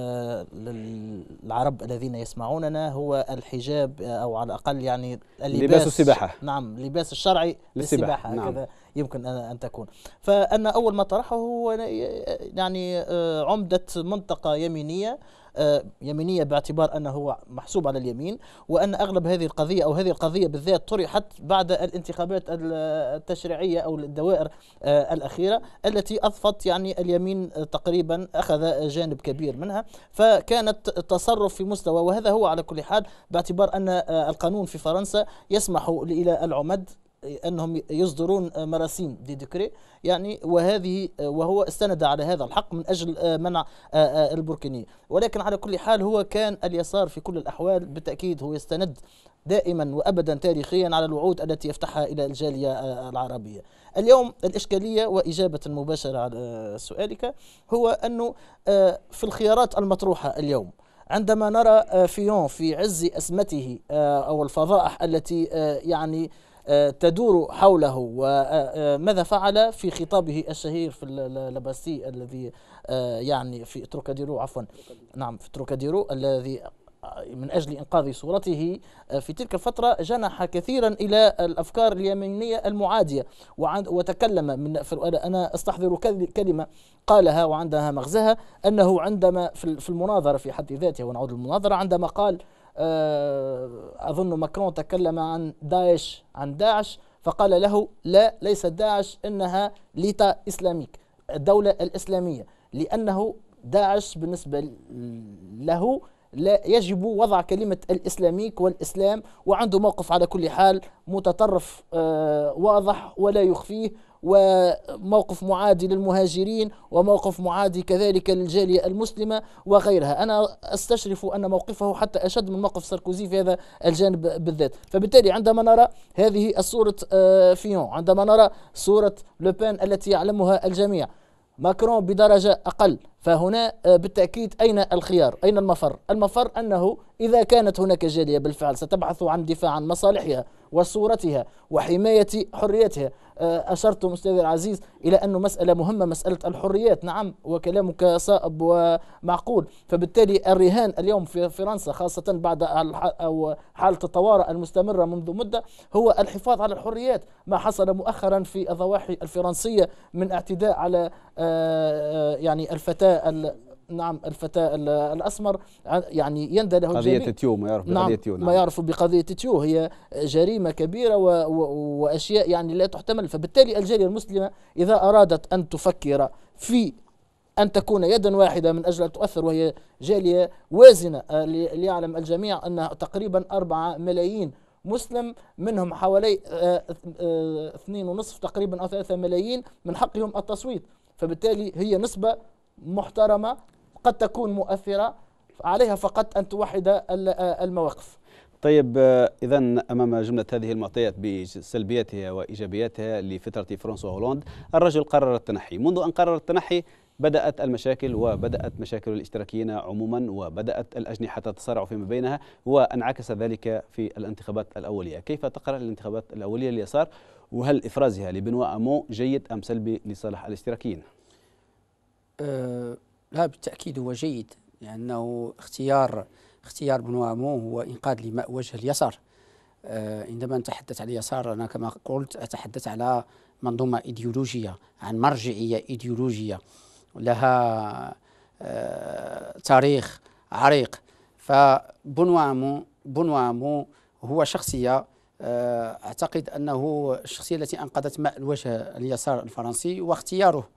[SPEAKER 2] العرب آه، الذين يسمعوننا هو الحجاب آه، أو على الأقل يعني اللباس لباس السباحة نعم لباس الشرعي للسباحة نعم. كذا يمكن أن تكون فأن أول ما طرحه هو يعني عمدة منطقة يمينية آه، يمينية باعتبار أنه هو محسوب على اليمين وأن أغلب هذه القضية أو هذه القضية بالذات طرحت بعد الانتخابات التشريعية أو الدوائر آه، الأخيرة التي أضفت يعني اليمين تقريبا أخذ جانب كبير منها فكانت تصرف في مستوى وهذا هو على كل حال باعتبار أن آه، القانون في فرنسا يسمح إلى العمد أنهم يصدرون مراسيم دي ديكري يعني وهذه وهو استند على هذا الحق من أجل آه، منع آه، آه، البركيني ولكن على كل حال هو كان اليسار في كل الأحوال بالتأكيد هو يستند دائما وابدا تاريخيا على الوعود التي يفتحها الى الجاليه العربيه. اليوم الاشكاليه واجابه مباشره على سؤالك هو انه في الخيارات المطروحه اليوم عندما نرى فيون في عز ازمته او الفضائح التي يعني آه، تدور حوله وماذا آه، آه، فعل في خطابه الشهير في لاباسي الذي يعني في تروكاديرو عفوا نعم في تروكاديرو الذي من أجل إنقاذ صورته في تلك الفترة جنح كثيرا إلى الأفكار اليمينية المعادية وتكلم من أنا أستحضر كلمة قالها وعندها مغزاها أنه عندما في المناظرة في حد ذاتها ونعود للمناظرة عندما قال آه، أظن ماكرون تكلم عن داعش عن داعش فقال له لا ليس داعش إنها ليتا إسلاميك الدولة الإسلامية لأنه داعش بالنسبة له لا يجب وضع كلمة الإسلاميك والإسلام وعنده موقف على كل حال متطرف آه، واضح ولا يخفيه وموقف معادي للمهاجرين وموقف معادي كذلك للجالية المسلمة وغيرها أنا أستشرف أن موقفه حتى أشد من موقف ساركوزي في هذا الجانب بالذات فبالتالي عندما نرى هذه الصورة آه، فيون عندما نرى صورة لوبان التي يعلمها الجميع ماكرون بدرجة أقل فهنا آه، بالتأكيد أين الخيار أين المفر المفر أنه إذا كانت هناك جالية بالفعل ستبحث عن دفاع عن مصالحها وصورتها وحماية حريتها آه، أشرت أستاذي العزيز إلى أنه مسألة مهمة مسألة الحريات نعم وكلامك صائب ومعقول فبالتالي الرهان اليوم في فرنسا خاصة بعد حالة الطوارئ المستمرة منذ مدة هو الحفاظ على الحريات ما حصل مؤخرا في الضواحي الفرنسية من اعتداء على آه، يعني الفتاة نعم الفتاة الأسمر يعني يندى له قضية تيو ما يعرف نعم بقضية تيو نعم ما يعرف بقضية تيو هي جريمة كبيرة و و وأشياء يعني لا تحتمل فبالتالي الجالية المسلمة إذا أرادت أن تفكر في أن تكون يدا واحدة من أجل أن تؤثر وهي جالية وازنة آه، ليعلم الجميع أنها تقريبا أربعة ملايين مسلم منهم حوالي آه، آه، اثنين ونصف تقريبا أو ثلاثة ملايين من حقهم التصويت فبالتالي هي نسبة محترمة قد تكون مؤثرة عليها فقط أن توحد المواقف
[SPEAKER 1] طيب اذا امام جمله هذه المعطيات بسلبياتها وايجابياتها لفتره فرنسا هولاند الرجل قرر التنحي منذ ان قرر التنحي بدأت المشاكل وبدأت مشاكل الاشتراكيين عموما وبدأت الأجنحة تتصارع فيما بينها وانعكس ذلك في الانتخابات الأولية كيف تقرأ الانتخابات الأولية لليسار وهل إفرازها لبنوا أمو جيد أم سلبي لصالح الاشتراكيين؟
[SPEAKER 3] آه، لا بالتأكيد هو جيد لأنه اختيار اختيار وامو هو إنقاذ لماء وجه اليسار آه، عندما نتحدث عن اليسار أنا كما قلت أتحدث على منظومة إيديولوجية عن مرجعية إيديولوجية لها آه، تاريخ عريق فبنوامو بنوامو هو شخصية أعتقد أنه الشخصية التي أنقذت ماء الوجه اليسار الفرنسي واختياره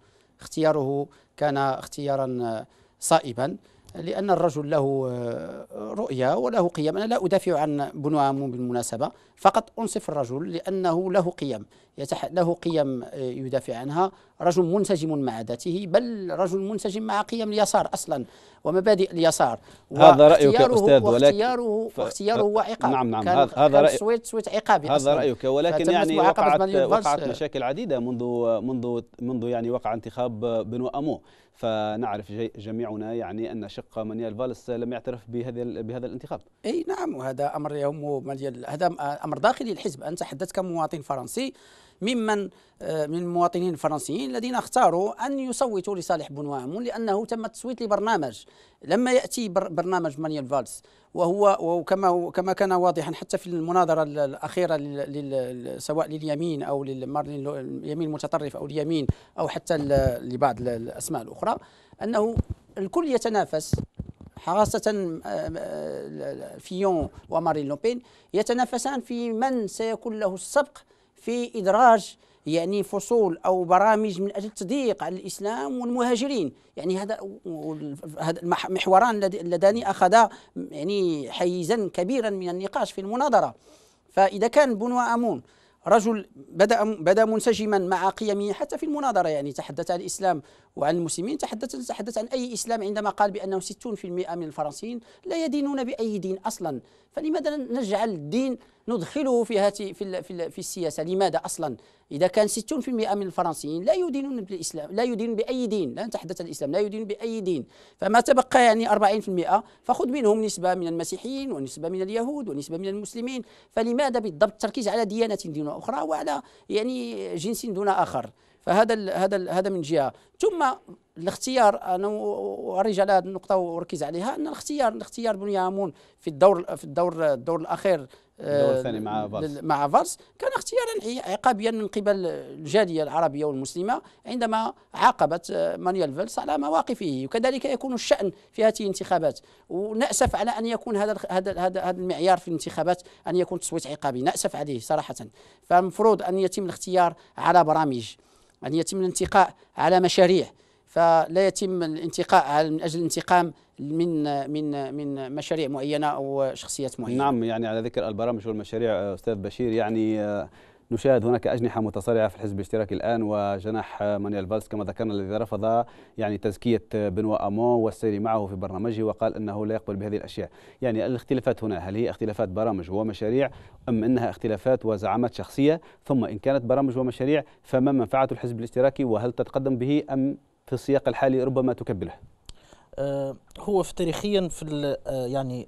[SPEAKER 3] اختياره كان اختيارا آه، صائبا لأن الرجل له آه، رؤية وله قيم أنا لا أدافع عن بنو بالمناسبة فقط أنصف الرجل لأنه له قيم يتح... له قيم آه، يدافع عنها رجل منسجم مع ذاته بل رجل منسجم مع قيم اليسار أصلا ومبادئ اليسار هذا رأيك يا أستاذ واختياره ف... واختياره هو عقاب نعم نعم كان هذا رايك سويت سويت عقابي هذا أصلاً. رأيك ولكن يعني وقعت, وقعت مشاكل
[SPEAKER 1] عديدة منذ منذ منذ يعني وقع انتخاب بنو أمو فنعرف جميعنا يعني
[SPEAKER 3] ان شق مانيال فالس لم يعترف بهذا بهذا الانتخاب. اي نعم وهذا امر يهم مانيال هذا امر داخلي للحزب انت تحدثت كمواطن فرنسي ممن آه، من المواطنين الفرنسيين الذين اختاروا ان يصوتوا لصالح بنوامون لانه تم التصويت لبرنامج لما ياتي برنامج مانيال فالس وهو وكما كما كان واضحا حتى في المناظره الاخيره سواء لليمين او للمارلين اليمين المتطرف او اليمين او حتى لبعض الاسماء الاخرى انه الكل يتنافس خاصة آه، آه، فيون ومارين لوبين يتنافسان في من سيكون له السبق في إدراج يعني فصول او برامج من اجل التضييق على الاسلام والمهاجرين يعني هذا هذا المحوران اللذان اخذا يعني حيزا كبيرا من النقاش في المناظره فاذا كان بنو امون رجل بدا بدا منسجما مع قيمه حتى في المناظره يعني تحدث عن الاسلام وعن المسلمين تحدث تحدث عن اي اسلام عندما قال بانه 60% من الفرنسيين لا يدينون باي دين اصلا فلماذا نجعل الدين ندخله في هاتي في في, في السياسه لماذا اصلا اذا كان 60% من الفرنسيين لا يدينون بالاسلام لا يدينون باي دين لا نتحدث عن الاسلام لا يدين باي دين فما تبقى يعني 40% فخذ منهم نسبه من المسيحيين ونسبه من اليهود ونسبه من المسلمين فلماذا بالضبط التركيز على ديانه دون اخرى وعلى يعني جنس دون اخر فهذا الـ هذا الـ هذا من جهه ثم الاختيار انا ارجع على هذه النقطه واركز عليها ان الاختيار الاختيار بنيامون في الدور في الدور الدور الاخير آه، مع فارس كان اختيارا عقابيا من قبل الجاليه العربيه والمسلمه عندما عاقبت آه، مانيال فيلس على مواقفه وكذلك يكون الشان في هذه الانتخابات وناسف على ان يكون هذا هذا هذا هذا المعيار في الانتخابات ان يكون تصويت عقابي ناسف عليه صراحه فالمفروض ان يتم الاختيار على برامج ان يتم الانتقاء على مشاريع فلا يتم الانتقاء من اجل الانتقام من من من مشاريع معينه او شخصيات معينه.
[SPEAKER 1] نعم يعني على ذكر البرامج والمشاريع استاذ بشير يعني آه، نشاهد هناك أجنحة متصارعة في الحزب الاشتراكي الآن وجناح آه، مانيال فالس كما ذكرنا الذي رفض يعني تزكية آه، بنوا أمون والسير معه في برنامجه وقال أنه لا يقبل بهذه الأشياء يعني الاختلافات هنا هل هي اختلافات برامج ومشاريع أم أنها اختلافات وزعامات شخصية ثم إن كانت برامج ومشاريع فما منفعة الحزب الاشتراكي وهل تتقدم به أم في السياق الحالي ربما تكبله
[SPEAKER 2] آه، هو في تاريخيا في آه، يعني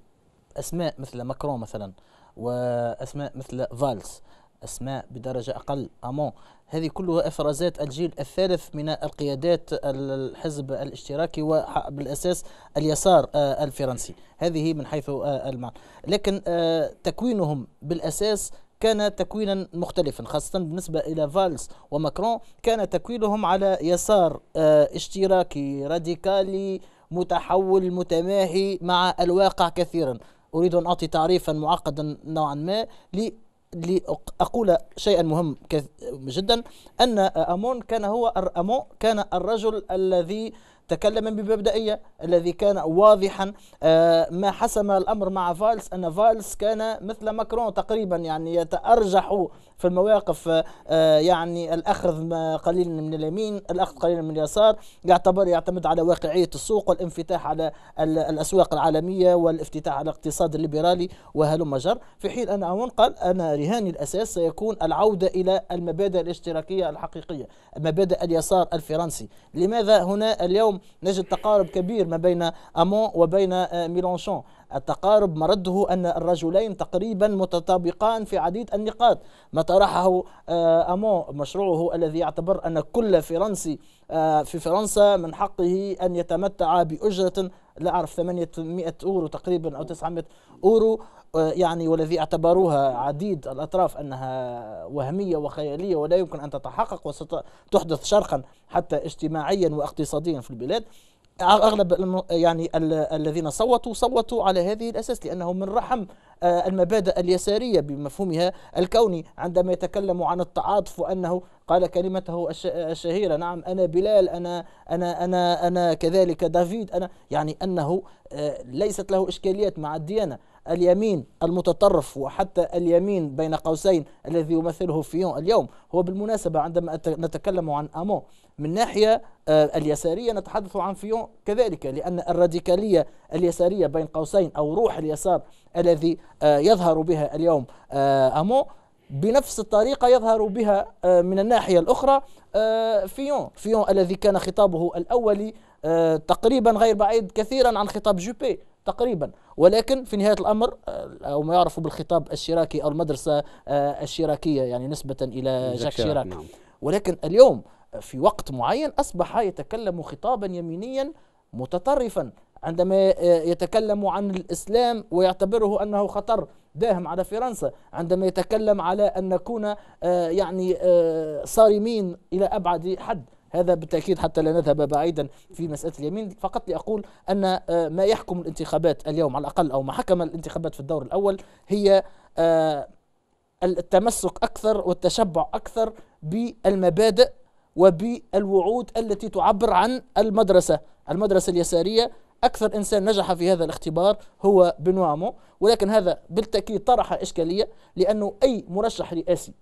[SPEAKER 2] اسماء مثل ماكرون مثلا واسماء مثل فالس اسماء بدرجه اقل امون هذه كلها افرازات الجيل الثالث من القيادات الحزب الاشتراكي وبالاساس اليسار آه، الفرنسي هذه من حيث المعنى لكن تكوينهم بالاساس كان تكوينا مختلفا خاصة بالنسبة إلى فالس وماكرون كان تكوينهم على يسار آه، اشتراكي راديكالي متحول متماهي مع الواقع كثيرا أريد أن أعطي تعريفا معقدا نوعا ما لأقول شيئا مهم جدا أن أمون كان هو أمون كان الرجل الذي تكلم بمبدئية الذي كان واضحا آه، ما حسم الأمر مع فالس أن فالس كان مثل ماكرون تقريبا يعني يتأرجح في المواقف آه، يعني الأخذ قليلا من اليمين الأخذ قليلا من اليسار يعتبر يعتمد على واقعية السوق والانفتاح على الأسواق العالمية والافتتاح على الاقتصاد الليبرالي وهلم جر في حين أن اون قال ان رهاني الأساس سيكون العودة إلى المبادئ الاشتراكية الحقيقية مبادئ اليسار الفرنسي لماذا هنا اليوم نجد تقارب كبير ما بين أمون وبين آه، ميلانشون التقارب مرده أن الرجلين تقريبا متطابقان في عديد النقاط ما طرحه آه، أمون مشروعه الذي يعتبر أن كل فرنسي آه، في فرنسا من حقه أن يتمتع بأجرة لا أعرف 800 أورو تقريبا أو 900 أورو يعني والذي اعتبروها عديد الأطراف أنها وهمية وخيالية ولا يمكن أن تتحقق وستحدث شرقا حتى اجتماعيا واقتصاديا في البلاد اغلب يعني الذين صوتوا صوتوا على هذه الاساس لانه من رحم آه، المبادئ اليساريه بمفهومها الكوني عندما يتكلم عن التعاطف وانه قال كلمته الشهيره نعم انا بلال انا انا انا انا كذلك دافيد انا يعني انه آه، ليست له اشكاليات مع الديانه اليمين المتطرف وحتى اليمين بين قوسين الذي يمثله فيون اليوم هو بالمناسبة عندما نتكلم عن أمون من ناحية آه، اليسارية نتحدث عن فيون كذلك لأن الراديكالية اليسارية بين قوسين أو روح اليسار الذي آه، يظهر بها اليوم آه، أمون بنفس الطريقة يظهر بها من الناحية الأخرى فيون فيون الذي كان خطابه الأولي تقريبا غير بعيد كثيرا عن خطاب جوبي تقريبا ولكن في نهاية الأمر آه، أو ما يعرف بالخطاب الشراكي أو المدرسة آه، الشراكية يعني نسبة إلى جاك شيراك نعم. ولكن اليوم في وقت معين أصبح يتكلم خطابا يمينيا متطرفا عندما آه، يتكلم عن الإسلام ويعتبره أنه خطر داهم على فرنسا عندما يتكلم على أن نكون يعني صارمين إلى أبعد حد هذا بالتأكيد حتى لا نذهب بعيدا في مسألة اليمين فقط لأقول أن آه، ما يحكم الانتخابات اليوم على الأقل أو ما حكم الانتخابات في الدور الأول هي آه، التمسك أكثر والتشبع أكثر بالمبادئ وبالوعود التي تعبر عن المدرسة المدرسة اليسارية أكثر إنسان نجح في هذا الاختبار هو بن وامو ولكن هذا بالتأكيد طرح إشكالية لأنه أي مرشح رئاسي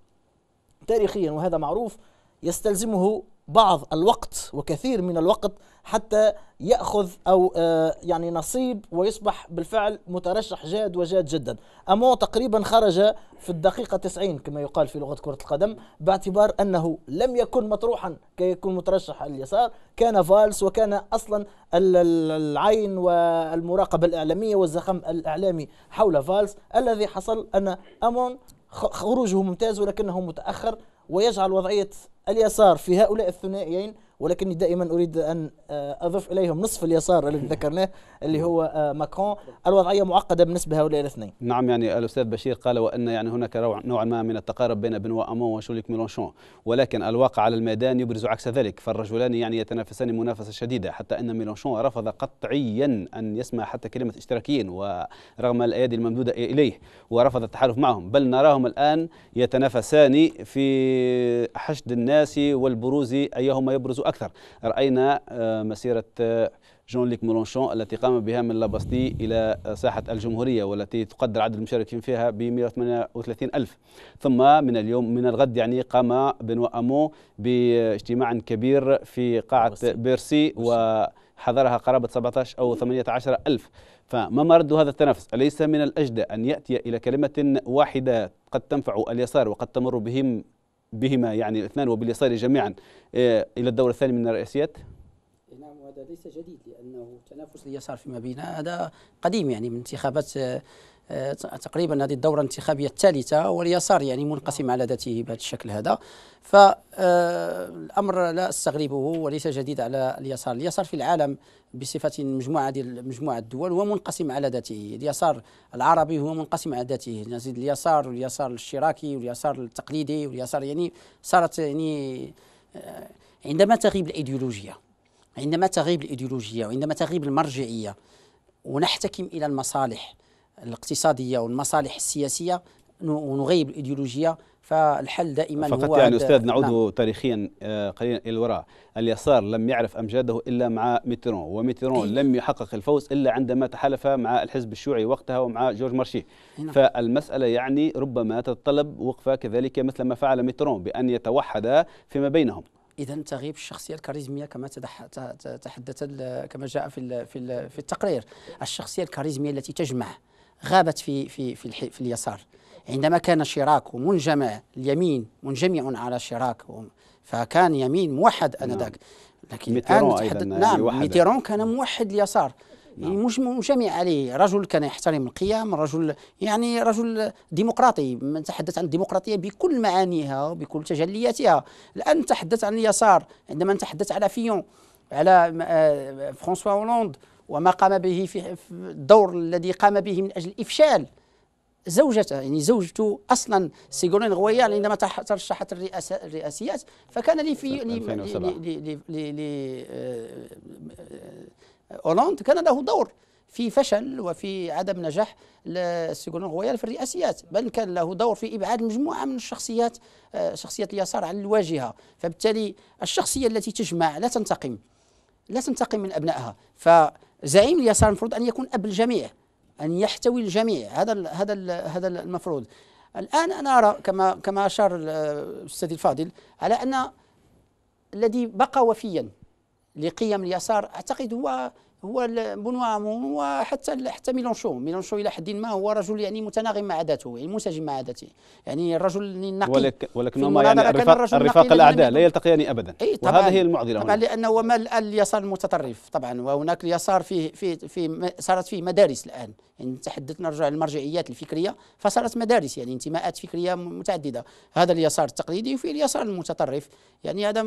[SPEAKER 2] تاريخيا وهذا معروف يستلزمه بعض الوقت وكثير من الوقت حتى ياخذ او آه، يعني نصيب ويصبح بالفعل مترشح جاد وجاد جدا امو تقريبا خرج في الدقيقه 90 كما يقال في لغه كره القدم باعتبار انه لم يكن مطروحا كي يكون مترشح اليسار كان فالس وكان اصلا العين والمراقبه الاعلاميه والزخم الاعلامي حول فالس الذي حصل ان امون خروجه ممتاز ولكنه متاخر ويجعل وضعية اليسار في هؤلاء الثنائيين ولكني دائما أريد أن آه، أضف إليهم نصف اليسار الذي ذكرناه اللي هو آه، ماكرون الوضعية معقدة بالنسبة هؤلاء الاثنين
[SPEAKER 1] نعم يعني الأستاذ بشير قال وأن يعني هناك نوعا ما من التقارب بين بنوا أمون وشوليك ميلونشون ولكن الواقع على الميدان يبرز عكس ذلك فالرجلان يعني يتنافسان منافسة شديدة حتى أن ميلونشون رفض قطعيا أن يسمع حتى كلمة اشتراكيين ورغم الأيادي الممدودة إليه ورفض التحالف معهم بل نراهم الآن يتنافسان في حشد الناس والبروز أيهما يبرز أكثر رأينا آه، مسيرة آه، جون ليك مولونشون التي قام بها من لاباستي إلى آه، ساحة الجمهورية والتي تقدر عدد المشاركين فيها ب 138 ألف ثم من اليوم من الغد يعني قام بنو أمو باجتماع كبير في قاعة بيرسي, بيرسي و قرابة 17 أو 18 ألف فما مرد هذا التنافس أليس من الأجدى أن يأتي إلى كلمة واحدة قد تنفع اليسار وقد تمر بهم بهما يعني الاثنان وباليسار جميعا آه، الى الدور الثاني من الرئاسيات؟
[SPEAKER 3] نعم وهذا ليس جديد لانه تنافس اليسار فيما بين هذا قديم يعني من انتخابات آه، آه، تقريبا هذه الدورة الانتخابية الثالثة واليسار يعني منقسم على ذاته بهذا الشكل هذا فالأمر آه، لا أستغربه وليس جديد على اليسار اليسار في العالم بصفة مجموعة ديال مجموعة الدول هو منقسم على ذاته اليسار العربي هو منقسم على ذاته نزيد اليسار واليسار الاشتراكي واليسار التقليدي واليسار يعني صارت يعني آه، عندما تغيب الإيديولوجيا عندما تغيب الإيديولوجيا وعندما تغيب المرجعية ونحتكم إلى المصالح الاقتصاديه والمصالح السياسيه ونغيب الايديولوجيه فالحل دائما فقط هو يعني استاذ نعود نعم.
[SPEAKER 1] تاريخيا آه، قليلا الى الوراء اليسار لم يعرف امجاده الا مع وميترون أيه؟ لم يحقق الفوز الا عندما تحالف مع الحزب الشيوعي وقتها ومع جورج مارشي إيه، نعم. فالمساله يعني ربما تتطلب وقفه كذلك مثل ما فعل ميترون بان يتوحد فيما بينهم
[SPEAKER 3] اذا تغيب الشخصيه الكاريزميه كما تحدث كما جاء في في التقرير الشخصيه الكاريزميه التي تجمع غابت في في في, في اليسار عندما كان شراك ومنجمع اليمين منجمع على شراك فكان يمين موحد نعم. انذاك لكن ميتيرون الان نتحدث يعني نعم ميتيرون كان نعم. موحد اليسار نعم. مجمع عليه رجل كان يحترم القيم رجل يعني رجل ديمقراطي نتحدث عن الديمقراطية بكل معانيها وبكل تجلياتها الآن نتحدث عن اليسار عندما نتحدث على فيون على آه، آه، فرانسوا هولاند وما قام به في الدور الذي قام به من أجل إفشال زوجته يعني زوجته اصلا سيغورين غويان عندما ترشحت الرئاسيات فكان لي في آه، اولاند كان له دور في فشل وفي عدم نجاح سيغورين غويان في الرئاسيات بل كان له دور في ابعاد مجموعه من الشخصيات آه، شخصيات اليسار عن الواجهه فبالتالي الشخصيه التي تجمع لا تنتقم لا تنتقم من ابنائها ف زعيم اليسار المفروض ان يكون اب الجميع ان يحتوي الجميع هذا ال هذا ال هذا المفروض الان انا ارى كما كما اشار الاستاذ الفاضل على ان الذي بقى وفيا لقيم اليسار اعتقد هو هو بونوامون وحتى حتى ميلونشو ميلونشو الى حد ما هو رجل يعني متناغم مع ذاته يعني منسجم مع ذاته يعني الرجل النقي ولكن هما يعني الرفاق, الرفاق الاعداء لا
[SPEAKER 1] يلتقيان ابدا أي طبعاً وهذه هي المعضله طبعا
[SPEAKER 3] لانه مال اليسار المتطرف طبعا وهناك اليسار فيه في في صارت فيه مدارس الان يعني تحدثنا نرجع للمرجعيات الفكريه فصارت مدارس يعني انتماءات فكريه متعدده هذا اليسار التقليدي وفي اليسار المتطرف يعني هذا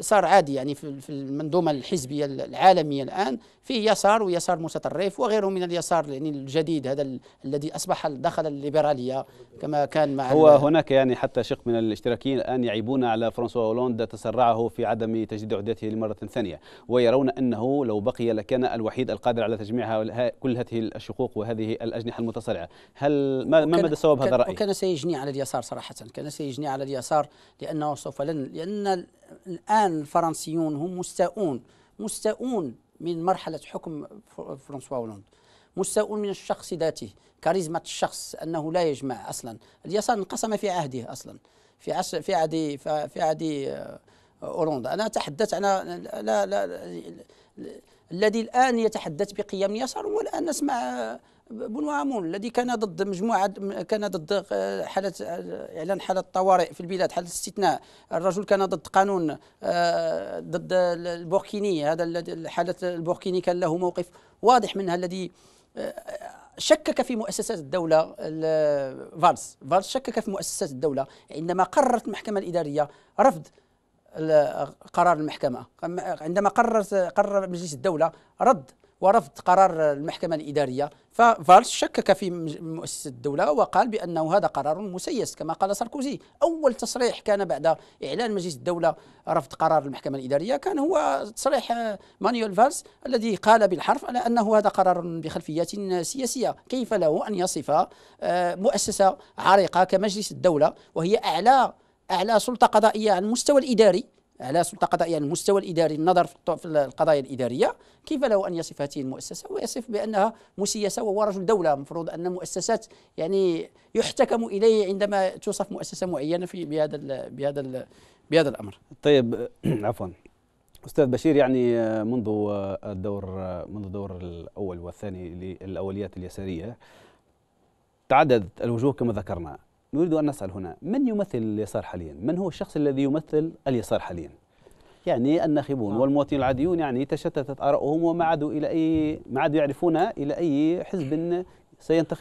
[SPEAKER 3] صار عادي يعني في المنظومه الحزبيه العالميه الان في فيه يسار ويسار متطرف وغيره من اليسار يعني الجديد هذا الذي اصبح دخل الليبراليه كما كان مع هو هناك
[SPEAKER 1] يعني حتى شق من الاشتراكيين الان يعيبون على فرانسوا هولندا تسرعه في عدم تجديد عهدته لمره ثانيه ويرون انه لو بقي لكان الوحيد القادر على تجميع كل هذه الشقوق وهذه الاجنحه المتصارعه هل ما, ما مدى صواب هذا الراي وكان
[SPEAKER 3] سيجني على اليسار صراحه كان سيجني على اليسار لانه سوف لن لان الان الفرنسيون هم مستاؤون مستاؤون من مرحلة حكم فرانسوا أولوند مستاء من الشخص ذاته كاريزما الشخص أنه لا يجمع أصلا اليسار انقسم في عهده أصلا في عصر في عهد في عهد أولوند آه، أنا أتحدث عن لا لا, لا الذي الآن يتحدث بقيم اليسار هو الآن نسمع بنوامون الذي كان ضد مجموعه كان ضد آه، حاله آه، اعلان حاله طوارئ في البلاد حاله استثناء الرجل كان ضد قانون آه، ضد البوركيني هذا حاله البوركيني كان له موقف واضح منها الذي شكك في مؤسسات الدولة فالس فالس شكك في مؤسسات الدولة عندما قررت المحكمة الإدارية رفض قرار المحكمة عندما قررت قرر مجلس الدولة رد ورفض قرار المحكمة الإدارية ففالس شكك في مؤسسة الدولة وقال بأنه هذا قرار مسيس كما قال ساركوزي أول تصريح كان بعد إعلان مجلس الدولة رفض قرار المحكمة الإدارية كان هو تصريح مانيول فالس الذي قال بالحرف على أنه هذا قرار بخلفيات سياسية كيف له أن يصف آه، مؤسسة عريقة كمجلس الدولة وهي أعلى أعلى سلطة قضائية على المستوى الإداري على سلطه قضائيه المستوى الاداري النظر في القضايا الاداريه كيف له ان يصف هذه المؤسسه ويصف بانها مسيسه وهو رجل دوله المفروض ان مؤسسات يعني يحتكم اليه عندما توصف مؤسسه معينه في بهذا الـ بهذا الـ
[SPEAKER 1] بهذا الامر طيب عفوا استاذ بشير يعني منذ الدور منذ الدور الاول والثاني للاوليات اليساريه تعددت الوجوه كما ذكرنا نريد أن نسأل هنا من يمثل اليسار حاليا من هو الشخص الذي يمثل اليسار حاليا يعني الناخبون آه. والمواطنين العاديون يعني تشتتت آراؤهم وما عادوا إلى أي ما عادوا يعرفون إلى أي حزب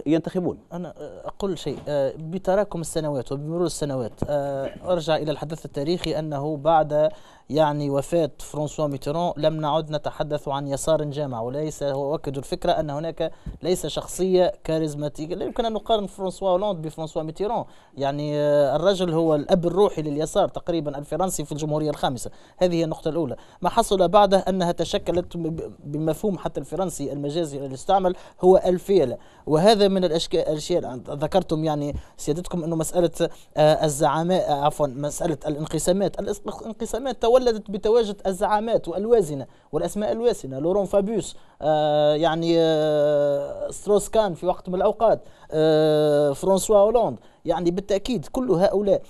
[SPEAKER 1] سينتخبون
[SPEAKER 2] أنا أقول شيء آه، بتراكم السنوات وبمرور السنوات آه، أرجع إلى الحدث التاريخي أنه بعد يعني وفاة فرانسوا ميتيرون لم نعد نتحدث عن يسار جامع وليس هو أكد الفكرة أن هناك ليس شخصية كاريزماتيكية لا يمكن أن نقارن فرانسوا هولاند بفرانسوا ميتيرون يعني آه، الرجل هو الأب الروحي لليسار تقريبا الفرنسي في الجمهورية الخامسة هذه هي النقطة الأولى ما حصل بعده أنها تشكلت بمفهوم حتى الفرنسي المجازي الذي استعمل هو الفيلة وهذا من الأشياء ذكرتم يعني سيادتكم أنه مسألة آه، الزعماء عفوا مسألة الانقسامات الانقسامات تولدت بتواجد الزعامات والوازنة والأسماء الواسنة لورون فابيوس آه يعني آه ستروس كان في وقت من الأوقات آه فرانسوا هولاند يعني بالتأكيد كل هؤلاء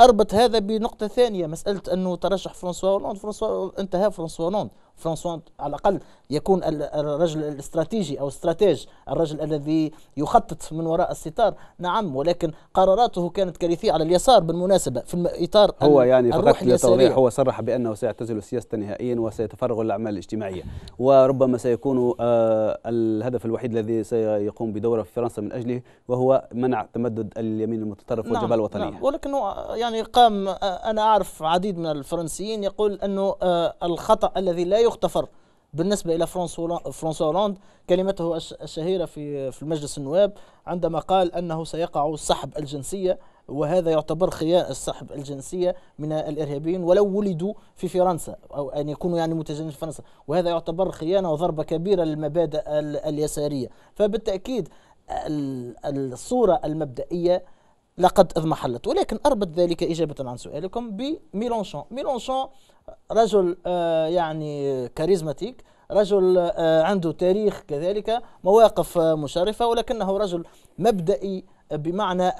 [SPEAKER 2] اربط هذا بنقطه ثانيه مساله انه ترشح فرانسوا هولاند فرانسوا انتهى فرانسوا هولاند فرانسوا على الاقل يكون الرجل الاستراتيجي او استراتيج الرجل الذي يخطط من وراء الستار نعم ولكن قراراته كانت كارثيه على اليسار بالمناسبه في اطار هو يعني فقط للتوضيح هو
[SPEAKER 1] صرح بانه سيعتزل السياسه نهائيا وسيتفرغ للاعمال الاجتماعيه وربما سيكون آه، الهدف الوحيد الذي سيقوم بدوره في فرنسا من اجله وهو منع تمدد اليمين المتطرف والجبهه نعم الوطنيه نعم
[SPEAKER 2] ولكنه آه، يعني قام آه، انا اعرف عديد من الفرنسيين يقول انه الخطا الذي لا يغتفر بالنسبة إلى فرانسوا هولاند كلمته الشهيرة في في المجلس النواب عندما قال أنه سيقع سحب الجنسية وهذا يعتبر خيانة السحب الجنسية من الإرهابيين ولو ولدوا في فرنسا أو أن يكونوا يعني متجنسين في فرنسا وهذا يعتبر خيانة وضربة كبيرة للمبادئ اليسارية فبالتأكيد الصورة المبدئية لقد اضمحلت ولكن أربط ذلك إجابة عن سؤالكم بميلونشون ميلونشون رجل آه، يعني كاريزماتيك رجل آه، عنده تاريخ كذلك مواقف آه، مشرفة ولكنه رجل مبدئي بمعنى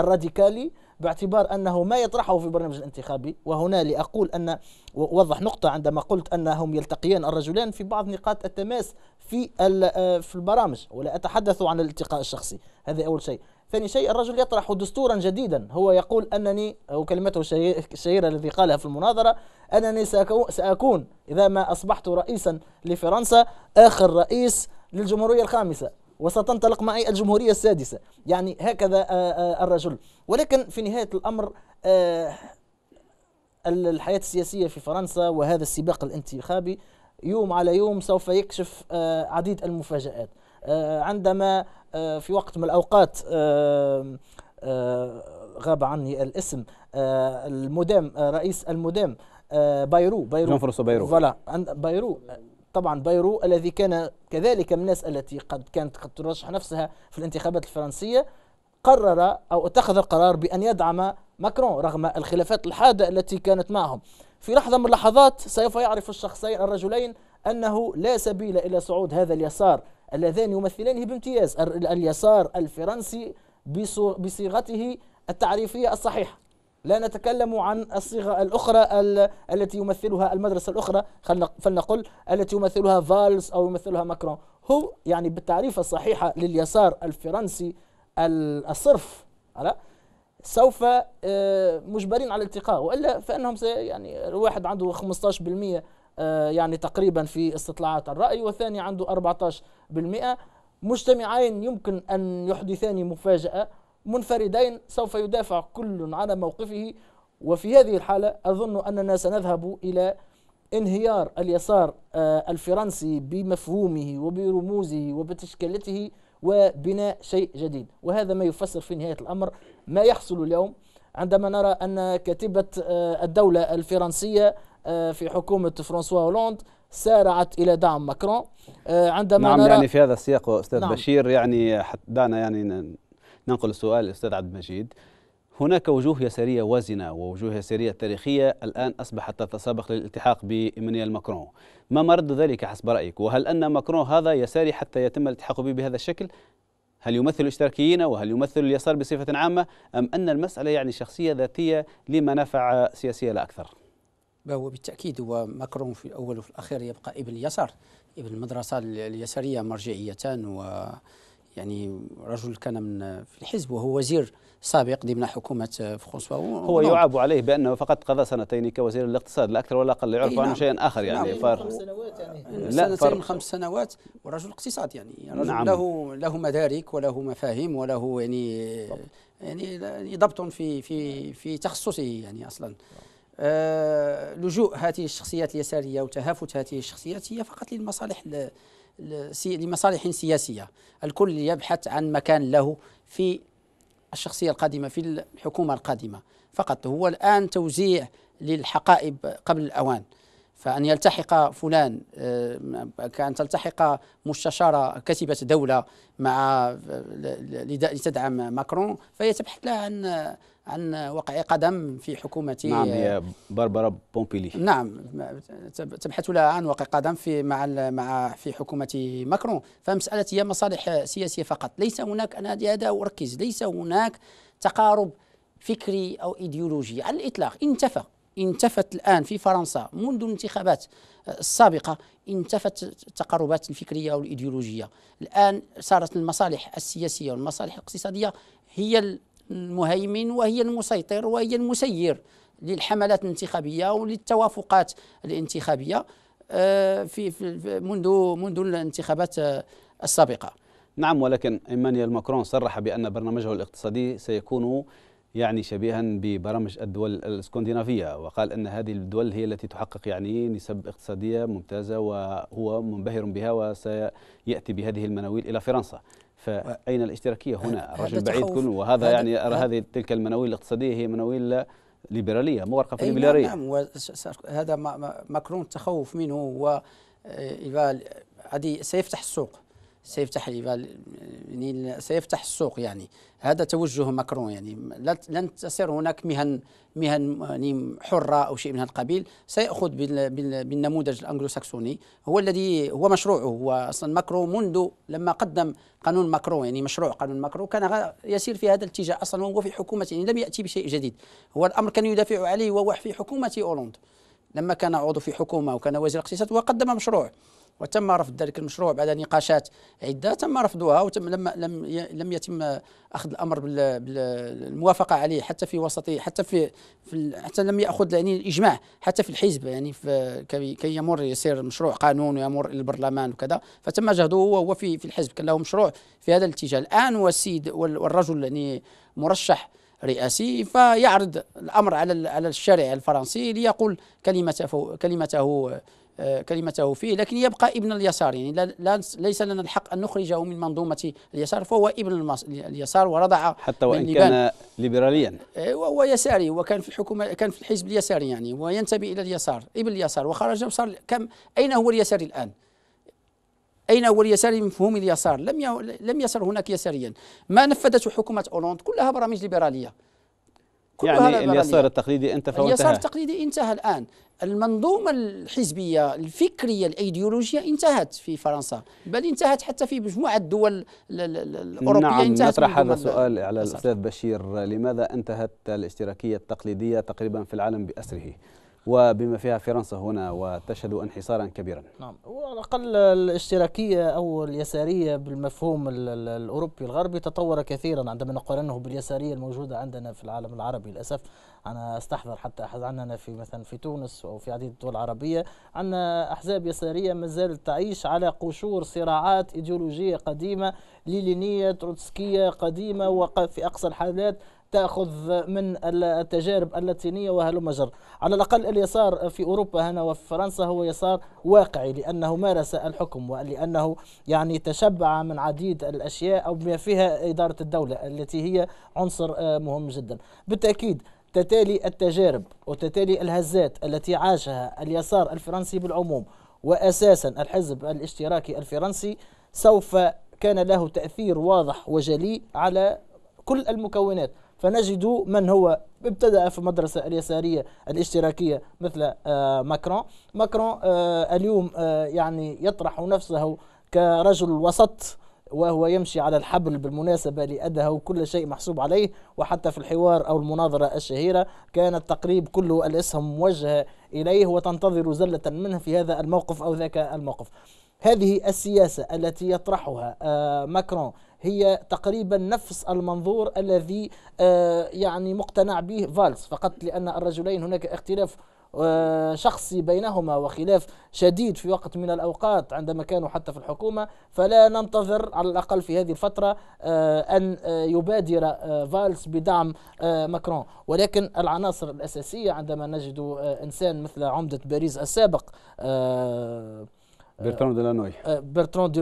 [SPEAKER 2] الراديكالي باعتبار أنه ما يطرحه في البرنامج الانتخابي وهنا لأقول أن وضح نقطة عندما قلت أنهم يلتقيان الرجلان في بعض نقاط التماس في في البرامج ولا أتحدث عن الالتقاء الشخصي هذا أول شيء ثاني شيء الرجل يطرح دستورا جديدا هو يقول أنني أو كلمته الشهيرة الذي قالها في المناظرة أنني سأكون إذا ما أصبحت رئيسا لفرنسا آخر رئيس للجمهورية الخامسة وستنطلق معي الجمهورية السادسة يعني هكذا الرجل ولكن في نهاية الأمر الحياة السياسية في فرنسا وهذا السباق الانتخابي يوم على يوم سوف يكشف عديد المفاجآت آه، عندما آه، في وقت من الأوقات آه، غاب عني الاسم المدام رئيس المدام بايرو بايرو فرصة بايرو فلا بايرو طبعا بايرو الذي كان كذلك من الناس التي قد كانت قد ترشح نفسها في الانتخابات الفرنسيه قرر او اتخذ القرار بان يدعم ماكرون رغم الخلافات الحاده التي كانت معهم. في لحظه من اللحظات سوف يعرف الشخصين الرجلين انه لا سبيل الى صعود هذا اليسار اللذان يمثلانه بامتياز اليسار الفرنسي بصيغته التعريفية الصحيحة لا نتكلم عن الصيغة الأخرى التي يمثلها المدرسة الأخرى فلنقل التي يمثلها فالز أو يمثلها ماكرون هو يعني بالتعريف الصحيحة لليسار الفرنسي الصرف على سوف آه، مجبرين على الالتقاء والا فانهم يعني الواحد عنده 15% آه، يعني تقريبا في استطلاعات الرأي والثاني عنده 14% مجتمعين يمكن أن يحدثان مفاجأة منفردين سوف يدافع كل على موقفه وفي هذه الحالة أظن أننا سنذهب إلى انهيار اليسار آه، الفرنسي بمفهومه وبرموزه وبتشكيلته وبناء شيء جديد وهذا ما يفسر في نهاية الأمر ما يحصل اليوم عندما نرى أن كتيبة آه، الدولة الفرنسية آه، في حكومة فرانسوا هولاند سارعت الى دعم ماكرون آه، عندما نعم نرى يعني
[SPEAKER 1] في هذا السياق استاذ نعم بشير يعني دعنا يعني ننقل السؤال أستاذ عبد المجيد هناك وجوه يساريه وازنه ووجوه يساريه تاريخيه الان اصبحت تتسابق للالتحاق بايمانويل ماكرون ما مرد ذلك حسب رايك وهل ان ماكرون هذا يساري حتى يتم الالتحاق به بهذا الشكل هل يمثل الاشتراكيين وهل يمثل اليسار بصفة عامة أم أن المسألة يعني شخصية ذاتية لمنافع سياسية لا أكثر
[SPEAKER 3] هو بالتأكيد هو ماكرون في الأول وفي الأخير يبقى ابن اليسار ابن المدرسة اليسارية مرجعية و يعني رجل كان من في الحزب وهو وزير سابق ضمن حكومه فرانسوا هو نعم. يعاب
[SPEAKER 1] عليه بانه فقط قضى سنتين كوزير الاقتصاد لا اكثر ولا اقل يعرف عنه إيه، نعم. شيئا اخر يعني نعم. فار... خمس سنوات يعني سنتين من
[SPEAKER 3] خمس سنوات ورجل اقتصاد يعني رجل نعم. له له مدارك وله مفاهيم وله يعني طب. يعني, يعني ضبط في في في تخصصه يعني اصلا آه لجوء هذه الشخصيات اليساريه وتهافت هذه الشخصيات هي فقط للمصالح لمصالح سياسيه الكل يبحث عن مكان له في الشخصية القادمة في الحكومة القادمة فقط هو الآن توزيع للحقائب قبل الأوان فأن يلتحق فلان آه، كأن تلتحق مستشارة كتبة دولة مع لتدعم ماكرون فهي تبحث لها عن عن وقع قدم في حكومة نعم هي
[SPEAKER 1] باربرا بومبيلي
[SPEAKER 3] نعم تبحث لها عن وقع قدم في مع مع في حكومة ماكرون فمسألة هي مصالح سياسية فقط ليس هناك أنا هذا أركز ليس هناك تقارب فكري أو إيديولوجي على الإطلاق انتفى انتفت الآن في فرنسا منذ الانتخابات السابقة انتفت التقربات الفكرية والإيديولوجية الآن صارت المصالح السياسية والمصالح الاقتصادية هي المهيمن وهي المسيطر وهي المسير للحملات الانتخابية وللتوافقات الانتخابية آه، في منذ منذ الانتخابات السابقة
[SPEAKER 1] نعم ولكن إيمانويل ماكرون صرح بأن برنامجه الاقتصادي سيكون يعني شبيها ببرامج الدول الاسكندنافيه وقال ان هذه الدول هي التي تحقق يعني نسب اقتصاديه ممتازه وهو منبهر بها وسياتي بهذه المناويل الى فرنسا فاين الاشتراكيه هنا الرجل بعيد كل وهذا يعني ارى هذه تلك المناويل الاقتصاديه هي مناويل ليبراليه مورقه في الليبراليه نعم,
[SPEAKER 3] نعم، هذا ماكرون التخوف منه هو سيفتح السوق سيفتح يعني سيفتح السوق يعني هذا توجه ماكرون يعني لن تصير هناك مهن مهن يعني حره او شيء من هذا القبيل سياخذ بالنموذج الانجلو ساكسوني هو الذي هو مشروعه هو اصلا ماكرو منذ لما قدم قانون ماكرون يعني مشروع قانون ماكرون كان يسير في هذا الاتجاه اصلا وهو في حكومته يعني لم ياتي بشيء جديد هو الامر كان يدافع عليه وهو في حكومه اولوند لما كان عضو في حكومه وكان وزير الاقتصاد وقدم مشروع وتم رفض ذلك المشروع بعد نقاشات عده تم رفضها وتم لم لم لم يتم اخذ الامر بالموافقه عليه حتى في وسط حتى في, في حتى لم ياخذ يعني الاجماع حتى في الحزب يعني في كي يمر يصير مشروع قانون ويمر الى البرلمان وكذا فتم جهده وهو في في الحزب كان له مشروع في هذا الاتجاه الان والسيد والرجل يعني مرشح رئاسي فيعرض الامر على على الشارع الفرنسي ليقول كلمته كلمته آه، كلمته فيه لكن يبقى ابن اليسار يعني لا ليس لنا الحق أن نخرجه من منظومة اليسار فهو ابن اليسار ورضع حتى وإن كان ليبراليا آه، وهو يساري وكان في الحكومة كان في الحزب اليساري يعني وينتمي إلى اليسار ابن اليسار وخرج وصار كم أين هو اليساري الآن؟ اين هو اليسار مفهوم اليسار لم لم يصر هناك يساريا ما نفذته حكومه اولوند كلها برامج ليبراليه يعني اليسار
[SPEAKER 1] التقليدي انت فوتها اليسار
[SPEAKER 3] التقليدي انتهى الان المنظومة الحزبية الفكرية الأيديولوجية انتهت في فرنسا بل انتهت حتى في مجموعة الدول الأوروبية نعم انتهت نطرح هذا السؤال على الأستاذ
[SPEAKER 1] بشير لماذا انتهت الاشتراكية التقليدية تقريبا في العالم بأسره؟ وبما فيها فرنسا هنا وتشهد انحسارا كبيرا
[SPEAKER 2] نعم وعلى الأقل الاشتراكية أو اليسارية بالمفهوم الأوروبي الغربي تطور كثيرا عندما نقارنه باليسارية الموجودة عندنا في العالم العربي للأسف أنا أستحضر حتى عندنا في مثلا في تونس أو في عديد الدول العربية عندنا أحزاب يسارية ما زالت تعيش على قشور صراعات إيديولوجية قديمة ليلينية تروتسكية قديمة وفي أقصى الحالات تأخذ من التجارب اللاتينية وهلم جر على الأقل اليسار في أوروبا هنا وفي فرنسا هو يسار واقعي لأنه مارس الحكم ولأنه يعني تشبع من عديد الأشياء أو بما فيها إدارة الدولة التي هي عنصر آه، مهم جدا بالتأكيد تتالي التجارب وتتالي الهزات التي عاشها اليسار الفرنسي بالعموم وأساسا الحزب الاشتراكي الفرنسي سوف كان له تأثير واضح وجلي على كل المكونات فنجد من هو ابتدأ في المدرسة اليسارية الاشتراكية مثل آه، ماكرون ماكرون آه، اليوم آه، يعني يطرح نفسه كرجل وسط وهو يمشي على الحبل بالمناسبة لأنه كل شيء محسوب عليه وحتى في الحوار أو المناظرة الشهيرة كان التقريب كله الإسهم موجهة إليه وتنتظر زلة منه في هذا الموقف أو ذاك الموقف هذه السياسة التي يطرحها آه، ماكرون هي تقريبا نفس المنظور الذي آه، يعني مقتنع به فالس فقط لأن الرجلين هناك اختلاف آه، شخصي بينهما وخلاف شديد في وقت من الأوقات عندما كانوا حتى في الحكومة فلا ننتظر على الأقل في هذه الفترة أن يبادر فالس بدعم ماكرون ولكن العناصر الأساسية عندما نجد إنسان مثل عمدة باريس السابق برتران ديلانوي برتران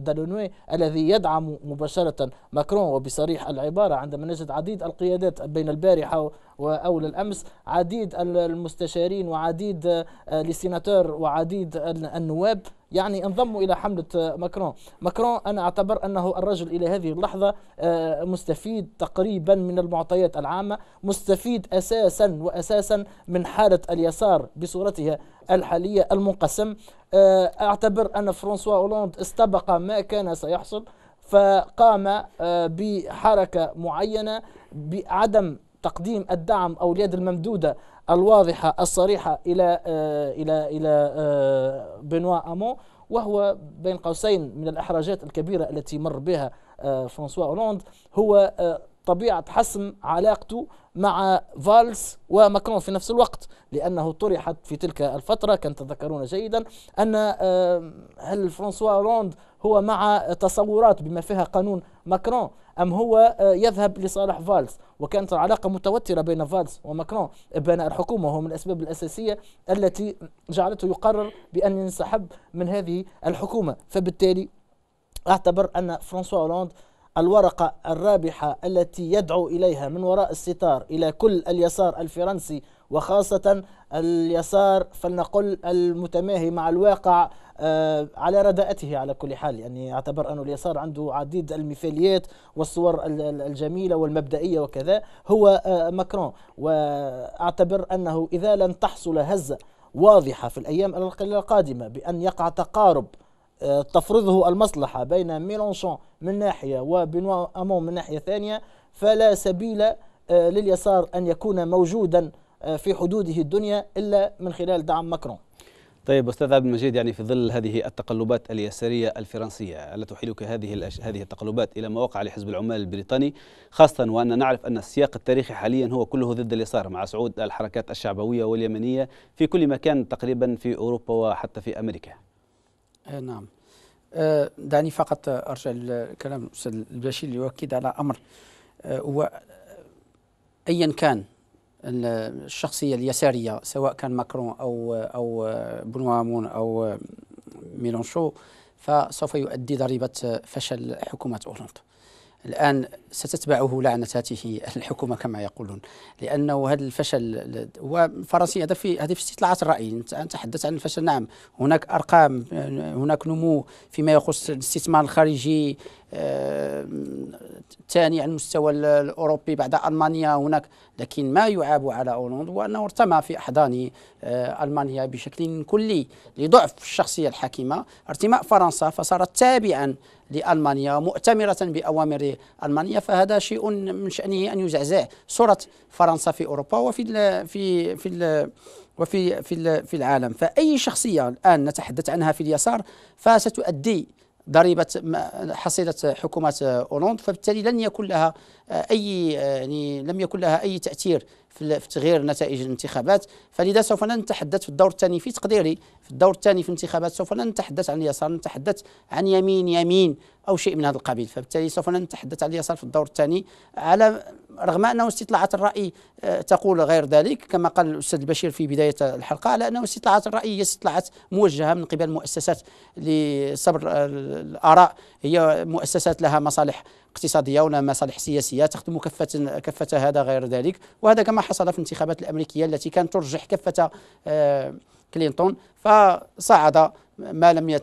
[SPEAKER 2] ديلانوي الذي يدعم مباشرة ماكرون وبصريح العبارة عندما نجد عديد القيادات بين البارحة وأول الأمس عديد المستشارين وعديد السيناتور آه، وعديد النواب يعني انضموا الى حمله آه، ماكرون ماكرون انا اعتبر انه الرجل الى هذه اللحظه آه، مستفيد تقريبا من المعطيات العامه مستفيد اساسا واساسا من حاله اليسار بصورتها الحالية المنقسم آه، أعتبر أن فرانسوا أولوند استبق ما كان سيحصل فقام آه، بحركة معينة بعدم تقديم الدعم أو اليد الممدودة الواضحة الصريحة إلى آه، إلى إلى بنوا أمون وهو بين قوسين من الإحراجات الكبيرة التي مر بها فرانسوا أولوند هو طبيعة حسم علاقته مع فالس وماكرون في نفس الوقت لأنه طرحت في تلك الفترة كان تذكرون جيدا أن هل فرانسوا روند هو مع تصورات بما فيها قانون ماكرون أم هو آه، يذهب لصالح فالس وكانت العلاقة متوترة بين فالس وماكرون بين الحكومة وهو من الأسباب الأساسية التي جعلته يقرر بأن ينسحب من هذه الحكومة فبالتالي أعتبر أن فرانسوا هولوند الورقة الرابحة التي يدعو إليها من وراء الستار إلى كل اليسار الفرنسي وخاصة اليسار فلنقل المتماهي مع الواقع آه، على رداءته على كل حال يعني اعتبر أن اليسار عنده عديد المثاليات والصور الجميلة والمبدئية وكذا هو آه، ماكرون وأعتبر أنه إذا لم تحصل هزة واضحة في الأيام القادمة بأن يقع تقارب آه، تفرضه المصلحة بين ميلونشون من ناحية وبنوا أمون من ناحية ثانية فلا سبيل آه، لليسار أن يكون موجودا آه، في حدوده الدنيا إلا من خلال دعم ماكرون
[SPEAKER 1] طيب استاذ عبد المجيد يعني في ظل هذه التقلبات اليساريه الفرنسيه الا تحيلك هذه هذه التقلبات الى ما وقع لحزب العمال البريطاني خاصه وان نعرف ان السياق التاريخي حاليا هو كله ضد اليسار مع صعود الحركات الشعبويه واليمنيه في كل مكان تقريبا في اوروبا وحتى في امريكا
[SPEAKER 3] أه، نعم أه، دعني فقط ارجع لكلام الاستاذ البشير ليؤكد على امر أه، هو ايا كان الشخصيه اليساريه سواء كان ماكرون او او بنوامون او ميلونشو فسوف يؤدي ضريبه فشل حكومه اولندا الآن ستتبعه لعنة الحكومة كما يقولون لأنه هذا الفشل وفرنسي هذا في هذه في استطلاعات الرأي تحدث عن الفشل نعم هناك أرقام هناك نمو فيما يخص الاستثمار الخارجي الثاني آه، على المستوى الأوروبي بعد ألمانيا هناك لكن ما يعاب على اولوند هو أنه ارتمى في أحضان آه، ألمانيا بشكل كلي لضعف الشخصية الحاكمة ارتماء فرنسا فصارت تابعا لألمانيا مؤتمرة بأوامر ألمانيا فهذا شيء من شأنه أن يزعزع صورة فرنسا في أوروبا وفي الـ في في الـ وفي في في العالم فأي شخصية الآن نتحدث عنها في اليسار فستؤدي ضريبة حصيلة حكومة أولوند فبالتالي لن يكون لها أي يعني لم يكن لها أي تأثير في تغيير نتائج الانتخابات فلذا سوف نتحدث في الدور الثاني في تقديري في الدور الثاني في الانتخابات سوف لا نتحدث عن اليسار نتحدث عن يمين يمين او شيء من هذا القبيل فبالتالي سوف نتحدث عن اليسار في الدور الثاني على رغم أنه استطلاعات الرأي آه، تقول غير ذلك كما قال الأستاذ البشير في بداية الحلقة على أنه استطلاعات الرأي هي استطلاعات موجهة من قبل مؤسسات لصبر آه، الآراء هي مؤسسات لها مصالح اقتصاديه ولا مصالح سياسيه تخدم كفه كفه هذا غير ذلك وهذا كما حصل في الانتخابات الامريكيه التي كانت ترجح كفه آه، كلينتون فصعد ما لم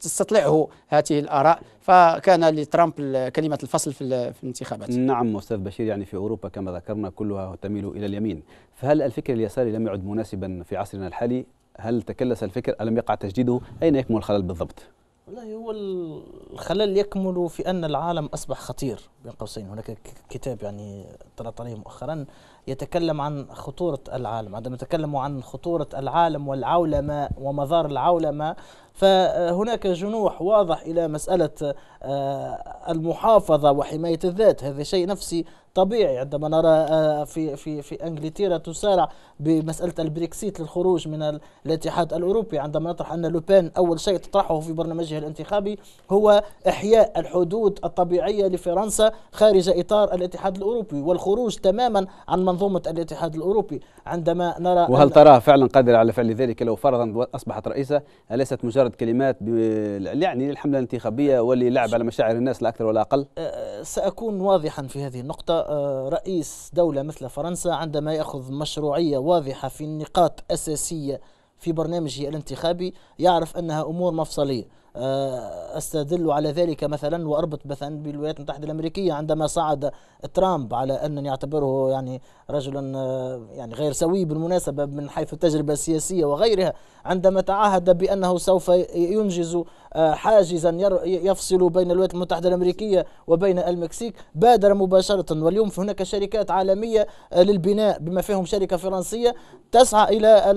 [SPEAKER 3] تستطلعه هذه الآراء فكان لترامب كلمة الفصل في الانتخابات
[SPEAKER 1] نعم أستاذ بشير يعني في أوروبا كما ذكرنا كلها تميل إلى اليمين فهل الفكر اليساري لم يعد مناسبا في عصرنا الحالي هل تكلس الفكر ألم يقع تجديده أين يكمن الخلل بالضبط؟
[SPEAKER 2] والله هو الخلل يكمن في ان العالم اصبح خطير بين قوسين هناك كتاب يعني طلعت عليه مؤخرا يتكلم عن خطورة العالم عندما يتكلم عن خطورة العالم والعولمة ومظار العولمة فهناك جنوح واضح إلى مسألة آه، المحافظة وحماية الذات هذا شيء نفسي طبيعي عندما نرى آه، في في في انجلترا تسارع بمساله البريكسيت للخروج من الاتحاد الاوروبي عندما نطرح ان لوبان اول شيء تطرحه في برنامجه الانتخابي هو احياء الحدود الطبيعيه لفرنسا خارج اطار الاتحاد الاوروبي والخروج تماما عن منظومه الاتحاد الاوروبي عندما نرى وهل تراها
[SPEAKER 1] فعلا قادر على فعل ذلك لو فرضا اصبحت رئيسه اليست مجرد كلمات يعني للحمله الانتخابيه واللي لعب على مشاعر الناس لا اكثر ولا اقل؟
[SPEAKER 2] آه، ساكون واضحا في هذه النقطه رئيس دولة مثل فرنسا عندما يأخذ مشروعية واضحة في النقاط أساسية في برنامجه الانتخابي يعرف أنها أمور مفصلية آه، استدل على ذلك مثلا واربط مثلا بالولايات المتحده الامريكيه عندما صعد ترامب على ان يعتبره يعني رجلا آه، يعني غير سوي بالمناسبه من حيث التجربه السياسيه وغيرها عندما تعهد بانه سوف ينجز آه، حاجزا يفصل بين الولايات المتحده الامريكيه وبين المكسيك بادر مباشره واليوم هناك شركات عالميه للبناء بما فيهم شركه فرنسيه تسعى الى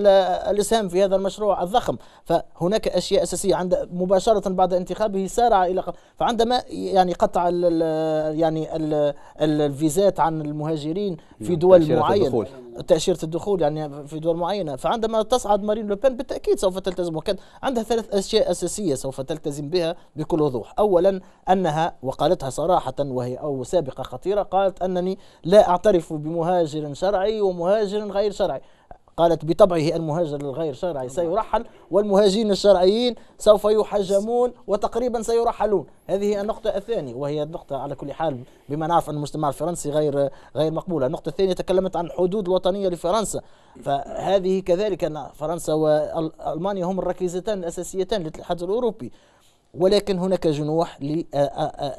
[SPEAKER 2] الاسهام في هذا المشروع الضخم فهناك اشياء اساسيه عند مباشره مباشرة بعد انتخابه سارع إلى فعندما يعني قطع الـ يعني الـ الفيزات عن المهاجرين في نعم، دول معينة تأشيرة الدخول يعني في دول معينة فعندما تصعد مارين لوبين بالتأكيد سوف تلتزم وكان عندها ثلاث أشياء أساسية سوف تلتزم بها بكل وضوح أولا أنها وقالتها صراحة وهي أو سابقة خطيرة قالت أنني لا أعترف بمهاجر شرعي ومهاجر غير شرعي قالت بطبعه المهاجر الغير شرعي سيرحل والمهاجرين الشرعيين سوف يحجمون وتقريبا سيرحلون هذه النقطة الثانية وهي النقطة على كل حال بما نعرف أن المجتمع الفرنسي غير غير مقبولة النقطة الثانية تكلمت عن الحدود الوطنية لفرنسا فهذه كذلك أن فرنسا وألمانيا هم الركيزتان الأساسيتان للاتحاد الأوروبي ولكن هناك جنوح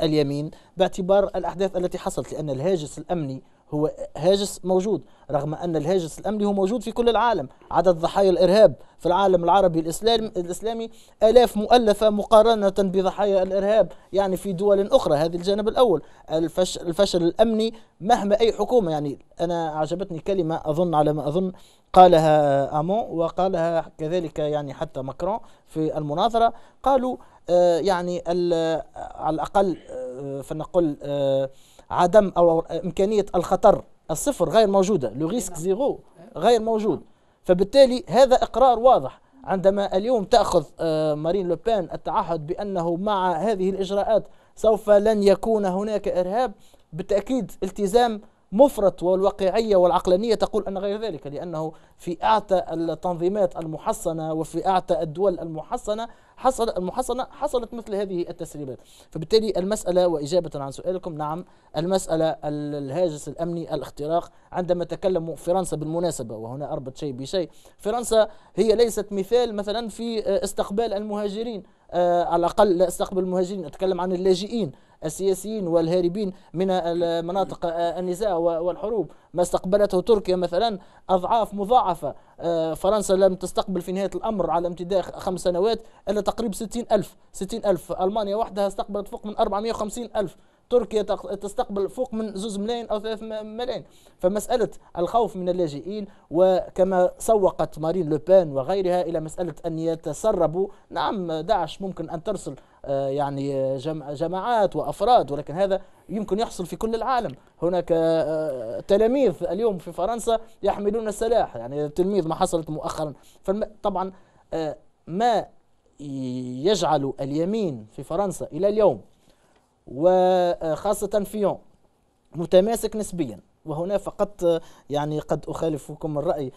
[SPEAKER 2] لليمين باعتبار الأحداث التي حصلت لأن الهاجس الأمني هو هاجس موجود رغم أن الهاجس الأمني هو موجود في كل العالم عدد ضحايا الإرهاب في العالم العربي الإسلام الإسلامي آلاف مؤلفة مقارنة بضحايا الإرهاب يعني في دول أخرى هذا الجانب الأول الفشل, الفشل الأمني مهما أي حكومة يعني أنا أعجبتني كلمة أظن على ما أظن قالها أمون وقالها كذلك يعني حتى ماكرون في المناظرة قالوا آه يعني على الأقل آه فلنقل آه عدم أو إمكانية الخطر الصفر غير موجودة لو إيه، ريسك نعم. زيرو إيه. غير موجود فبالتالي هذا إقرار واضح عندما اليوم تأخذ آه، مارين لوبان التعهد بأنه مع هذه الإجراءات سوف لن يكون هناك إرهاب بالتأكيد التزام مفرط والواقعية والعقلانية تقول أن غير ذلك لأنه في أعتى التنظيمات المحصنة وفي أعتى الدول المحصنة حصل المحصنة حصلت مثل هذه التسريبات فبالتالي المسألة وإجابة عن سؤالكم نعم المسألة الهاجس الأمني الاختراق عندما تكلموا فرنسا بالمناسبة وهنا أربط شيء بشيء فرنسا هي ليست مثال مثلا في آه، استقبال المهاجرين آه، على الأقل لا استقبل المهاجرين أتكلم عن اللاجئين السياسيين والهاربين من مناطق آه، النزاع والحروب ما استقبلته تركيا مثلا أضعاف مضاعفة آه، فرنسا لم تستقبل في نهاية الأمر على امتداد خمس سنوات إلا تقريب ستين ألف ستين ألف ألمانيا وحدها استقبلت فوق من 450 ألف تركيا تستقبل فوق من زوز ملايين أو ثلاث ملايين فمسألة الخوف من اللاجئين وكما سوقت مارين لوبان وغيرها إلى مسألة أن يتسربوا نعم داعش ممكن أن ترسل آه، يعني آه، جماعات وافراد ولكن هذا يمكن يحصل في كل العالم هناك آه، تلاميذ اليوم في فرنسا يحملون السلاح يعني تلميذ ما حصلت مؤخرا طبعا ما يجعل اليمين في فرنسا الى اليوم وخاصه فيون متماسك نسبيا وهنا فقط يعني قد أخالفكم الرأي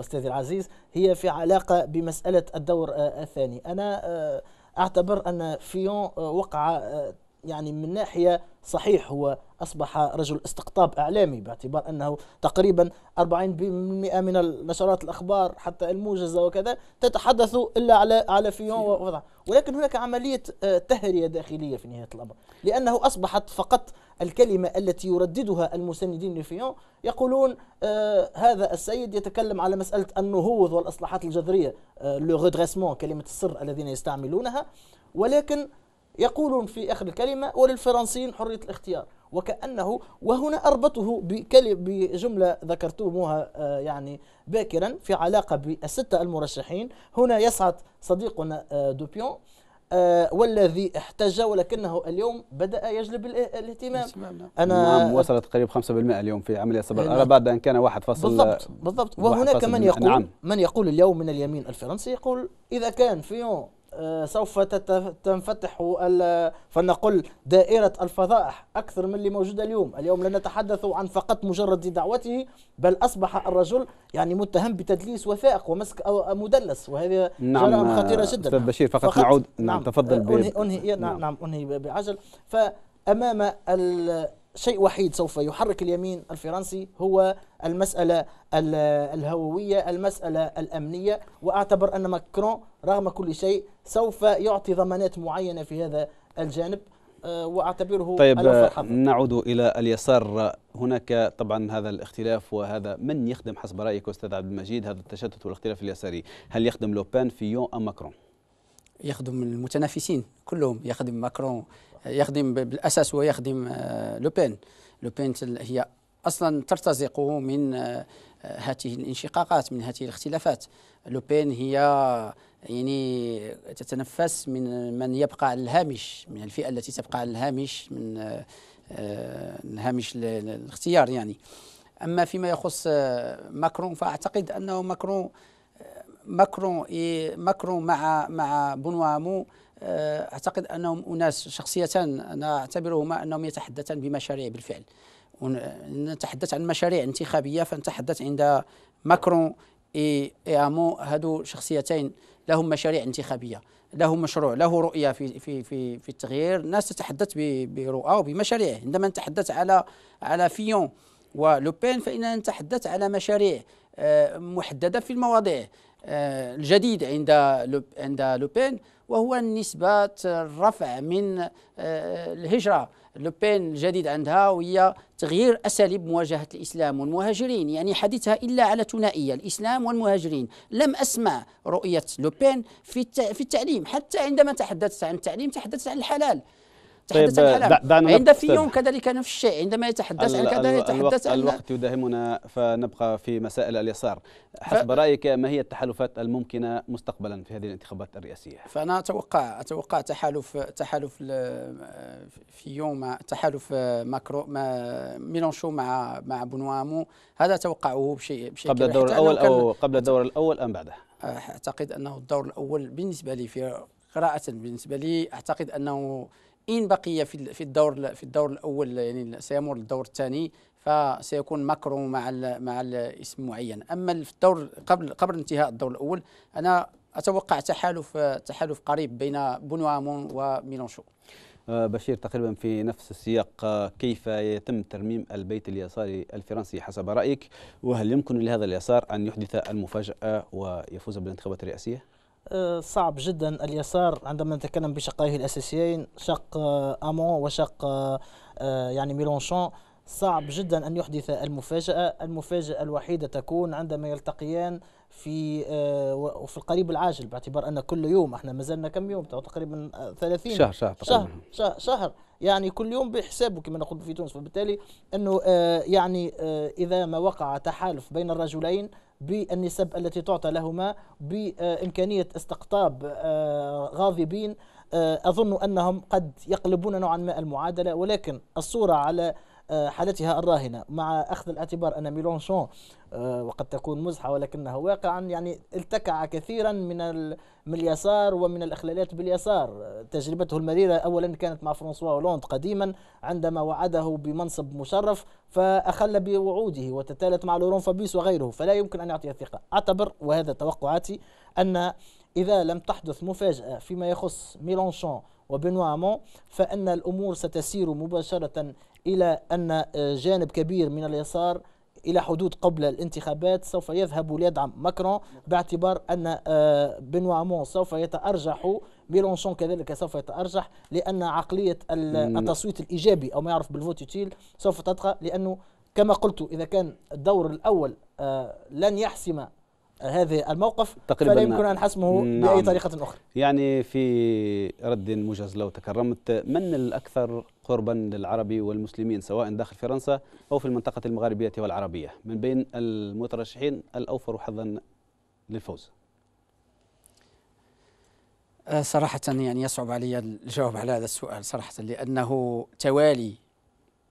[SPEAKER 2] أستاذي العزيز هي في علاقة بمسألة الدور الثاني أنا أعتبر أن فيون آه، وقع آه، يعني من ناحية صحيح هو أصبح رجل استقطاب إعلامي باعتبار أنه تقريبا 40% من نشرات الأخبار حتى الموجزة وكذا تتحدث إلا على على فيون ووضع ولكن هناك عملية آه، تهرية داخلية في نهاية الأمر لأنه أصبحت فقط الكلمة التي يرددها المسندين لفيون يقولون آه هذا السيد يتكلم على مسألة النهوض والإصلاحات الجذرية لو آه كلمة السر الذين يستعملونها ولكن يقولون في آخر الكلمة وللفرنسيين حرية الاختيار وكأنه وهنا أربطه بجملة ذكرتموها آه، يعني باكرا في علاقة بالستة المرشحين هنا يسعد صديقنا آه، دوبيون آه، والذي احتج ولكنه اليوم بدأ يجلب الاهتمام نعم. أنا
[SPEAKER 1] نعم وصلت قريب 5% اليوم في عملية صبر أنا إيه، نعم. بعد أن كان واحد فصل بالضبط بالضبط وهناك من يقول نعم.
[SPEAKER 2] من يقول اليوم من اليمين الفرنسي يقول إذا كان فيون آه، سوف تنفتح فنقول دائرة الفضائح أكثر من اللي موجودة اليوم اليوم لا نتحدث عن فقط مجرد دعوته بل أصبح الرجل يعني متهم بتدليس وثائق ومسك مدلس وهذه نعم جرائم خطيرة آه، جدا أستاذ بشير فقط, فقط نعود نعم, نعم تفضل أنهي, أنهي نعم, نعم أنهي بعجل فأمام شيء وحيد سوف يحرك اليمين الفرنسي هو المسألة الهوية المسألة الأمنية وأعتبر أن ماكرون رغم كل شيء سوف يعطي ضمانات معينة في هذا الجانب آه، واعتبره طيب
[SPEAKER 1] نعود الى اليسار هناك طبعا هذا الاختلاف وهذا من يخدم حسب رايك استاذ عبد المجيد هذا التشتت والاختلاف اليساري هل يخدم لوبان فيون ام ماكرون
[SPEAKER 3] يخدم المتنافسين كلهم يخدم ماكرون يخدم بالاساس ويخدم آه، لوبين لوبين هي اصلا ترتزق من آه، هذه الانشقاقات من هذه الاختلافات لوبين هي يعني تتنفس من من يبقى على الهامش من الفئه التي تبقى على الهامش من آه، هامش الاختيار يعني اما فيما يخص ماكرون فاعتقد انه ماكرون ماكرون ماكرون مع مع بونوامو آه، اعتقد انهم اناس شخصيتان انا اعتبرهما انهم يتحدثان بمشاريع بالفعل نتحدث عن مشاريع انتخابيه فنتحدث عند ماكرون اي امو هذو شخصيتين لهم مشاريع انتخابيه له مشروع له رؤيه في في في في التغيير الناس تتحدث برؤى وبمشاريع عندما نتحدث على على فيون ولوبين فاننا نتحدث على مشاريع آه، محدده في المواضيع آه، الجديد عند عند لوبين وهو نسبة الرفع من آه، الهجرة لوبين الجديد عندها وهي تغيير أساليب مواجهة الإسلام والمهاجرين يعني حديثها إلا على ثنائية الإسلام والمهاجرين لم أسمع رؤية لوبين في التعليم حتى عندما تحدثت عن التعليم تحدثت عن الحلال يتحدث طيب عن العالم عند في يوم طيب. كذلك نفس الشيء عندما يتحدث عن كذا يتحدث الوقت عن الوقت
[SPEAKER 1] يداهمنا فنبقى في مسائل اليسار حسب ف... رايك ما هي التحالفات الممكنه مستقبلا في هذه الانتخابات الرئاسيه
[SPEAKER 3] فانا اتوقع اتوقع تحالف تحالف في يوم تحالف ماكرو ما ميلانشو مع مع بنوامو هذا توقعه بشيء بشيء قبل الدور الاول او قبل الدور الاول ام بعده اعتقد انه الدور الاول بالنسبه لي في قراءه بالنسبه لي اعتقد انه ان بقي في في الدور في الدور الاول يعني سيمر للدور الثاني فسيكون ماكرو مع الـ مع اسم معين اما في الدور قبل قبل انتهاء الدور الاول انا اتوقع تحالف تحالف قريب بين بونوامون وميلونشو
[SPEAKER 1] آه، بشير تقريبا في نفس السياق آه، كيف يتم ترميم البيت اليساري الفرنسي حسب رايك وهل يمكن لهذا اليسار ان يحدث المفاجاه ويفوز بالانتخابات الرئاسيه
[SPEAKER 2] آه، صعب جدا اليسار عندما نتكلم بشقيه الاساسيين شق آه، امون وشق آه، يعني ميلونشون صعب جدا ان يحدث المفاجاه المفاجاه الوحيده تكون عندما يلتقيان في وفي القريب العاجل باعتبار ان كل يوم احنا مازلنا كم يوم تقريبا 30 شهر شهر شهر, شهر, شهر يعني كل يوم بحسابه كما نقول في تونس فبالتالي انه يعني اذا ما وقع تحالف بين الرجلين بالنسب التي تعطى لهما بإمكانية استقطاب آه، غاضبين آه، أظن أنهم قد يقلبون نوعا ما المعادلة ولكن الصورة على آه، حالتها الراهنة مع أخذ الاعتبار أن ميلونشون آه، وقد تكون مزحة ولكنه واقعا يعني التكع كثيرا من من اليسار ومن الإخلالات باليسار آه، تجربته المريرة أولا كانت مع فرانسوا هولوند قديما عندما وعده بمنصب مشرف فأخل بوعوده وتتالت مع لورون فابيس وغيره فلا يمكن أن يعطي الثقة أعتبر وهذا توقعاتي أن إذا لم تحدث مفاجأة فيما يخص ميلانشون وبنوا عمون فإن الأمور ستسير مباشرة إلى أن آه، جانب كبير من اليسار الى حدود قبل الانتخابات سوف يذهب ليدعم ماكرون باعتبار ان آه، بنوامون سوف يتارجح ميلونشون كذلك سوف يتارجح لان عقليه التصويت الايجابي او ما يعرف بالفوت سوف تطغى لانه كما قلت اذا كان الدور الاول آه، لن يحسم هذا الموقف تقريبا فلا يمكن أن حسمه نعم بأي طريقة أخرى
[SPEAKER 1] يعني في رد موجز لو تكرمت من الأكثر قربا للعربي والمسلمين سواء داخل فرنسا أو في المنطقة المغاربية والعربية من بين المترشحين الأوفر حظا للفوز
[SPEAKER 3] أه، صراحة يعني يصعب علي الجواب على هذا السؤال صراحة لأنه توالي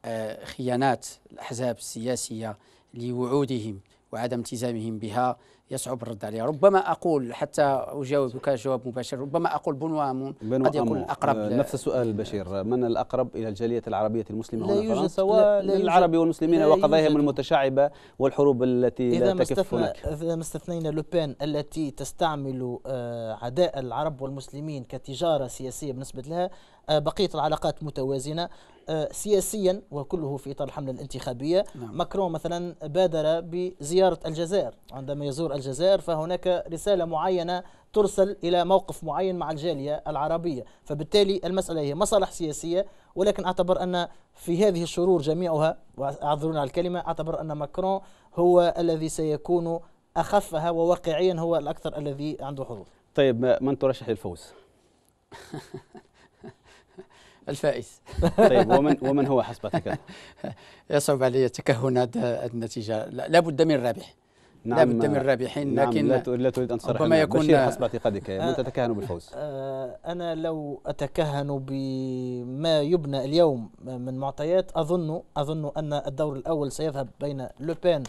[SPEAKER 3] أه، خيانات الأحزاب السياسية لوعودهم وعدم التزامهم بها يصعب الرد عليها ربما أقول حتى أجاوبك جواب مباشر ربما أقول بنو أمون بنو قد يكون الأقرب آه، نفس
[SPEAKER 1] السؤال بشير من الأقرب إلى الجالية العربية المسلمة لا هنا فرنسا والعرب والمسلمين وقضاياهم المتشعبة والحروب التي لا تكف هناك
[SPEAKER 2] إذا ما استثنينا لوبين التي تستعمل آه، عداء العرب والمسلمين كتجارة سياسية بالنسبة لها آه، بقية العلاقات متوازنة آه، سياسيا وكله في اطار الحمله الانتخابيه نعم. ماكرون مثلا بادر بزياره الجزائر عندما يزور الجزائر فهناك رساله معينه ترسل الى موقف معين مع الجاليه العربيه فبالتالي المساله هي مصالح سياسيه ولكن اعتبر ان في هذه الشرور جميعها واعذرونا على الكلمه اعتبر ان ماكرون هو الذي سيكون اخفها وواقعيا هو الاكثر الذي عنده حظوظ
[SPEAKER 1] طيب من ترشح للفوز
[SPEAKER 3] الفائز طيب ومن ومن هو حسب اعتقادك؟ يصعب علي تكهن هذه النتيجه لابد نعم. من رابح نعم لابد من الرابحين نعم لكن لا تريد ان تصرح ربما يكون بشير حسب اعتقادك
[SPEAKER 1] من آه، تتكهن بالفوز؟
[SPEAKER 2] آه، انا لو اتكهن بما يبنى اليوم من معطيات اظن اظن ان الدور الاول سيذهب بين لوبين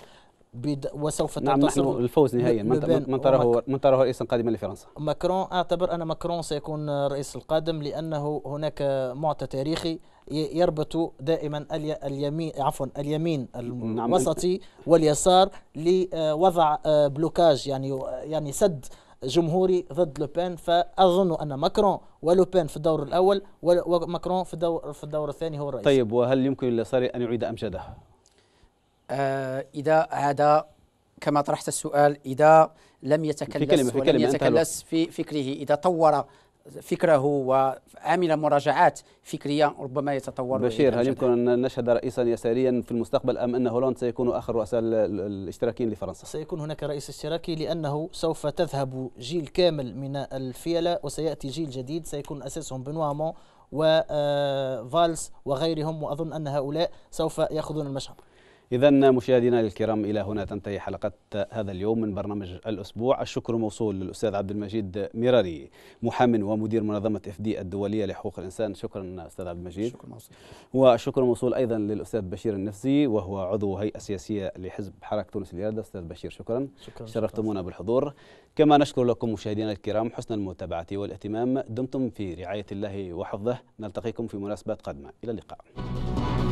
[SPEAKER 2] بد... وسوف نعم نحن الفوز نهائيا من, من تراه
[SPEAKER 1] ومك... من تراه رئيسا قادما لفرنسا
[SPEAKER 2] ماكرون اعتبر ان ماكرون سيكون الرئيس القادم لانه هناك معطى تاريخي يربط دائما اليمين عفوا اليمين نعم، الوسطي واليسار لوضع آه، بلوكاج يعني يعني سد جمهوري ضد لوبين فاظن ان ماكرون ولوبين في الدور الاول وماكرون في الدور في الدور الثاني هو الرئيس
[SPEAKER 1] طيب وهل يمكن لليسار ان يعيد امجاده؟
[SPEAKER 3] آه، إذا عاد كما طرحت السؤال إذا لم يتكلس في كلمة في كلمة يتكلس في فكره إذا طور فكره وعمل مراجعات فكريه ربما يتطور بشير هل
[SPEAKER 1] يمكن ان نشهد رئيسا يساريا في المستقبل ام ان هولندا سيكون اخر رؤساء الاشتراكيين لفرنسا؟
[SPEAKER 3] سيكون هناك رئيس اشتراكي
[SPEAKER 2] لانه سوف تذهب جيل كامل من الفيله وسياتي جيل جديد سيكون اساسهم بنوامون وفالس آه، وغيرهم واظن ان هؤلاء سوف ياخذون
[SPEAKER 1] المشهد. إذا مشاهدينا الكرام إلى هنا تنتهي حلقة هذا اليوم من برنامج الأسبوع الشكر موصول للأستاذ عبد المجيد ميراري محام ومدير منظمة اف دي الدولية لحقوق الإنسان شكرا أستاذ عبد المجيد شكرا موصول والشكر موصول أيضا للأستاذ بشير النفسي وهو عضو هيئة سياسية لحزب حركة تونس للإرادة أستاذ بشير شكرا, شكرا شرفتمونا بالحضور كما نشكر لكم مشاهدينا الكرام حسن المتابعة والاهتمام دمتم في رعاية الله وحفظه نلتقيكم في مناسبات قادمة إلى اللقاء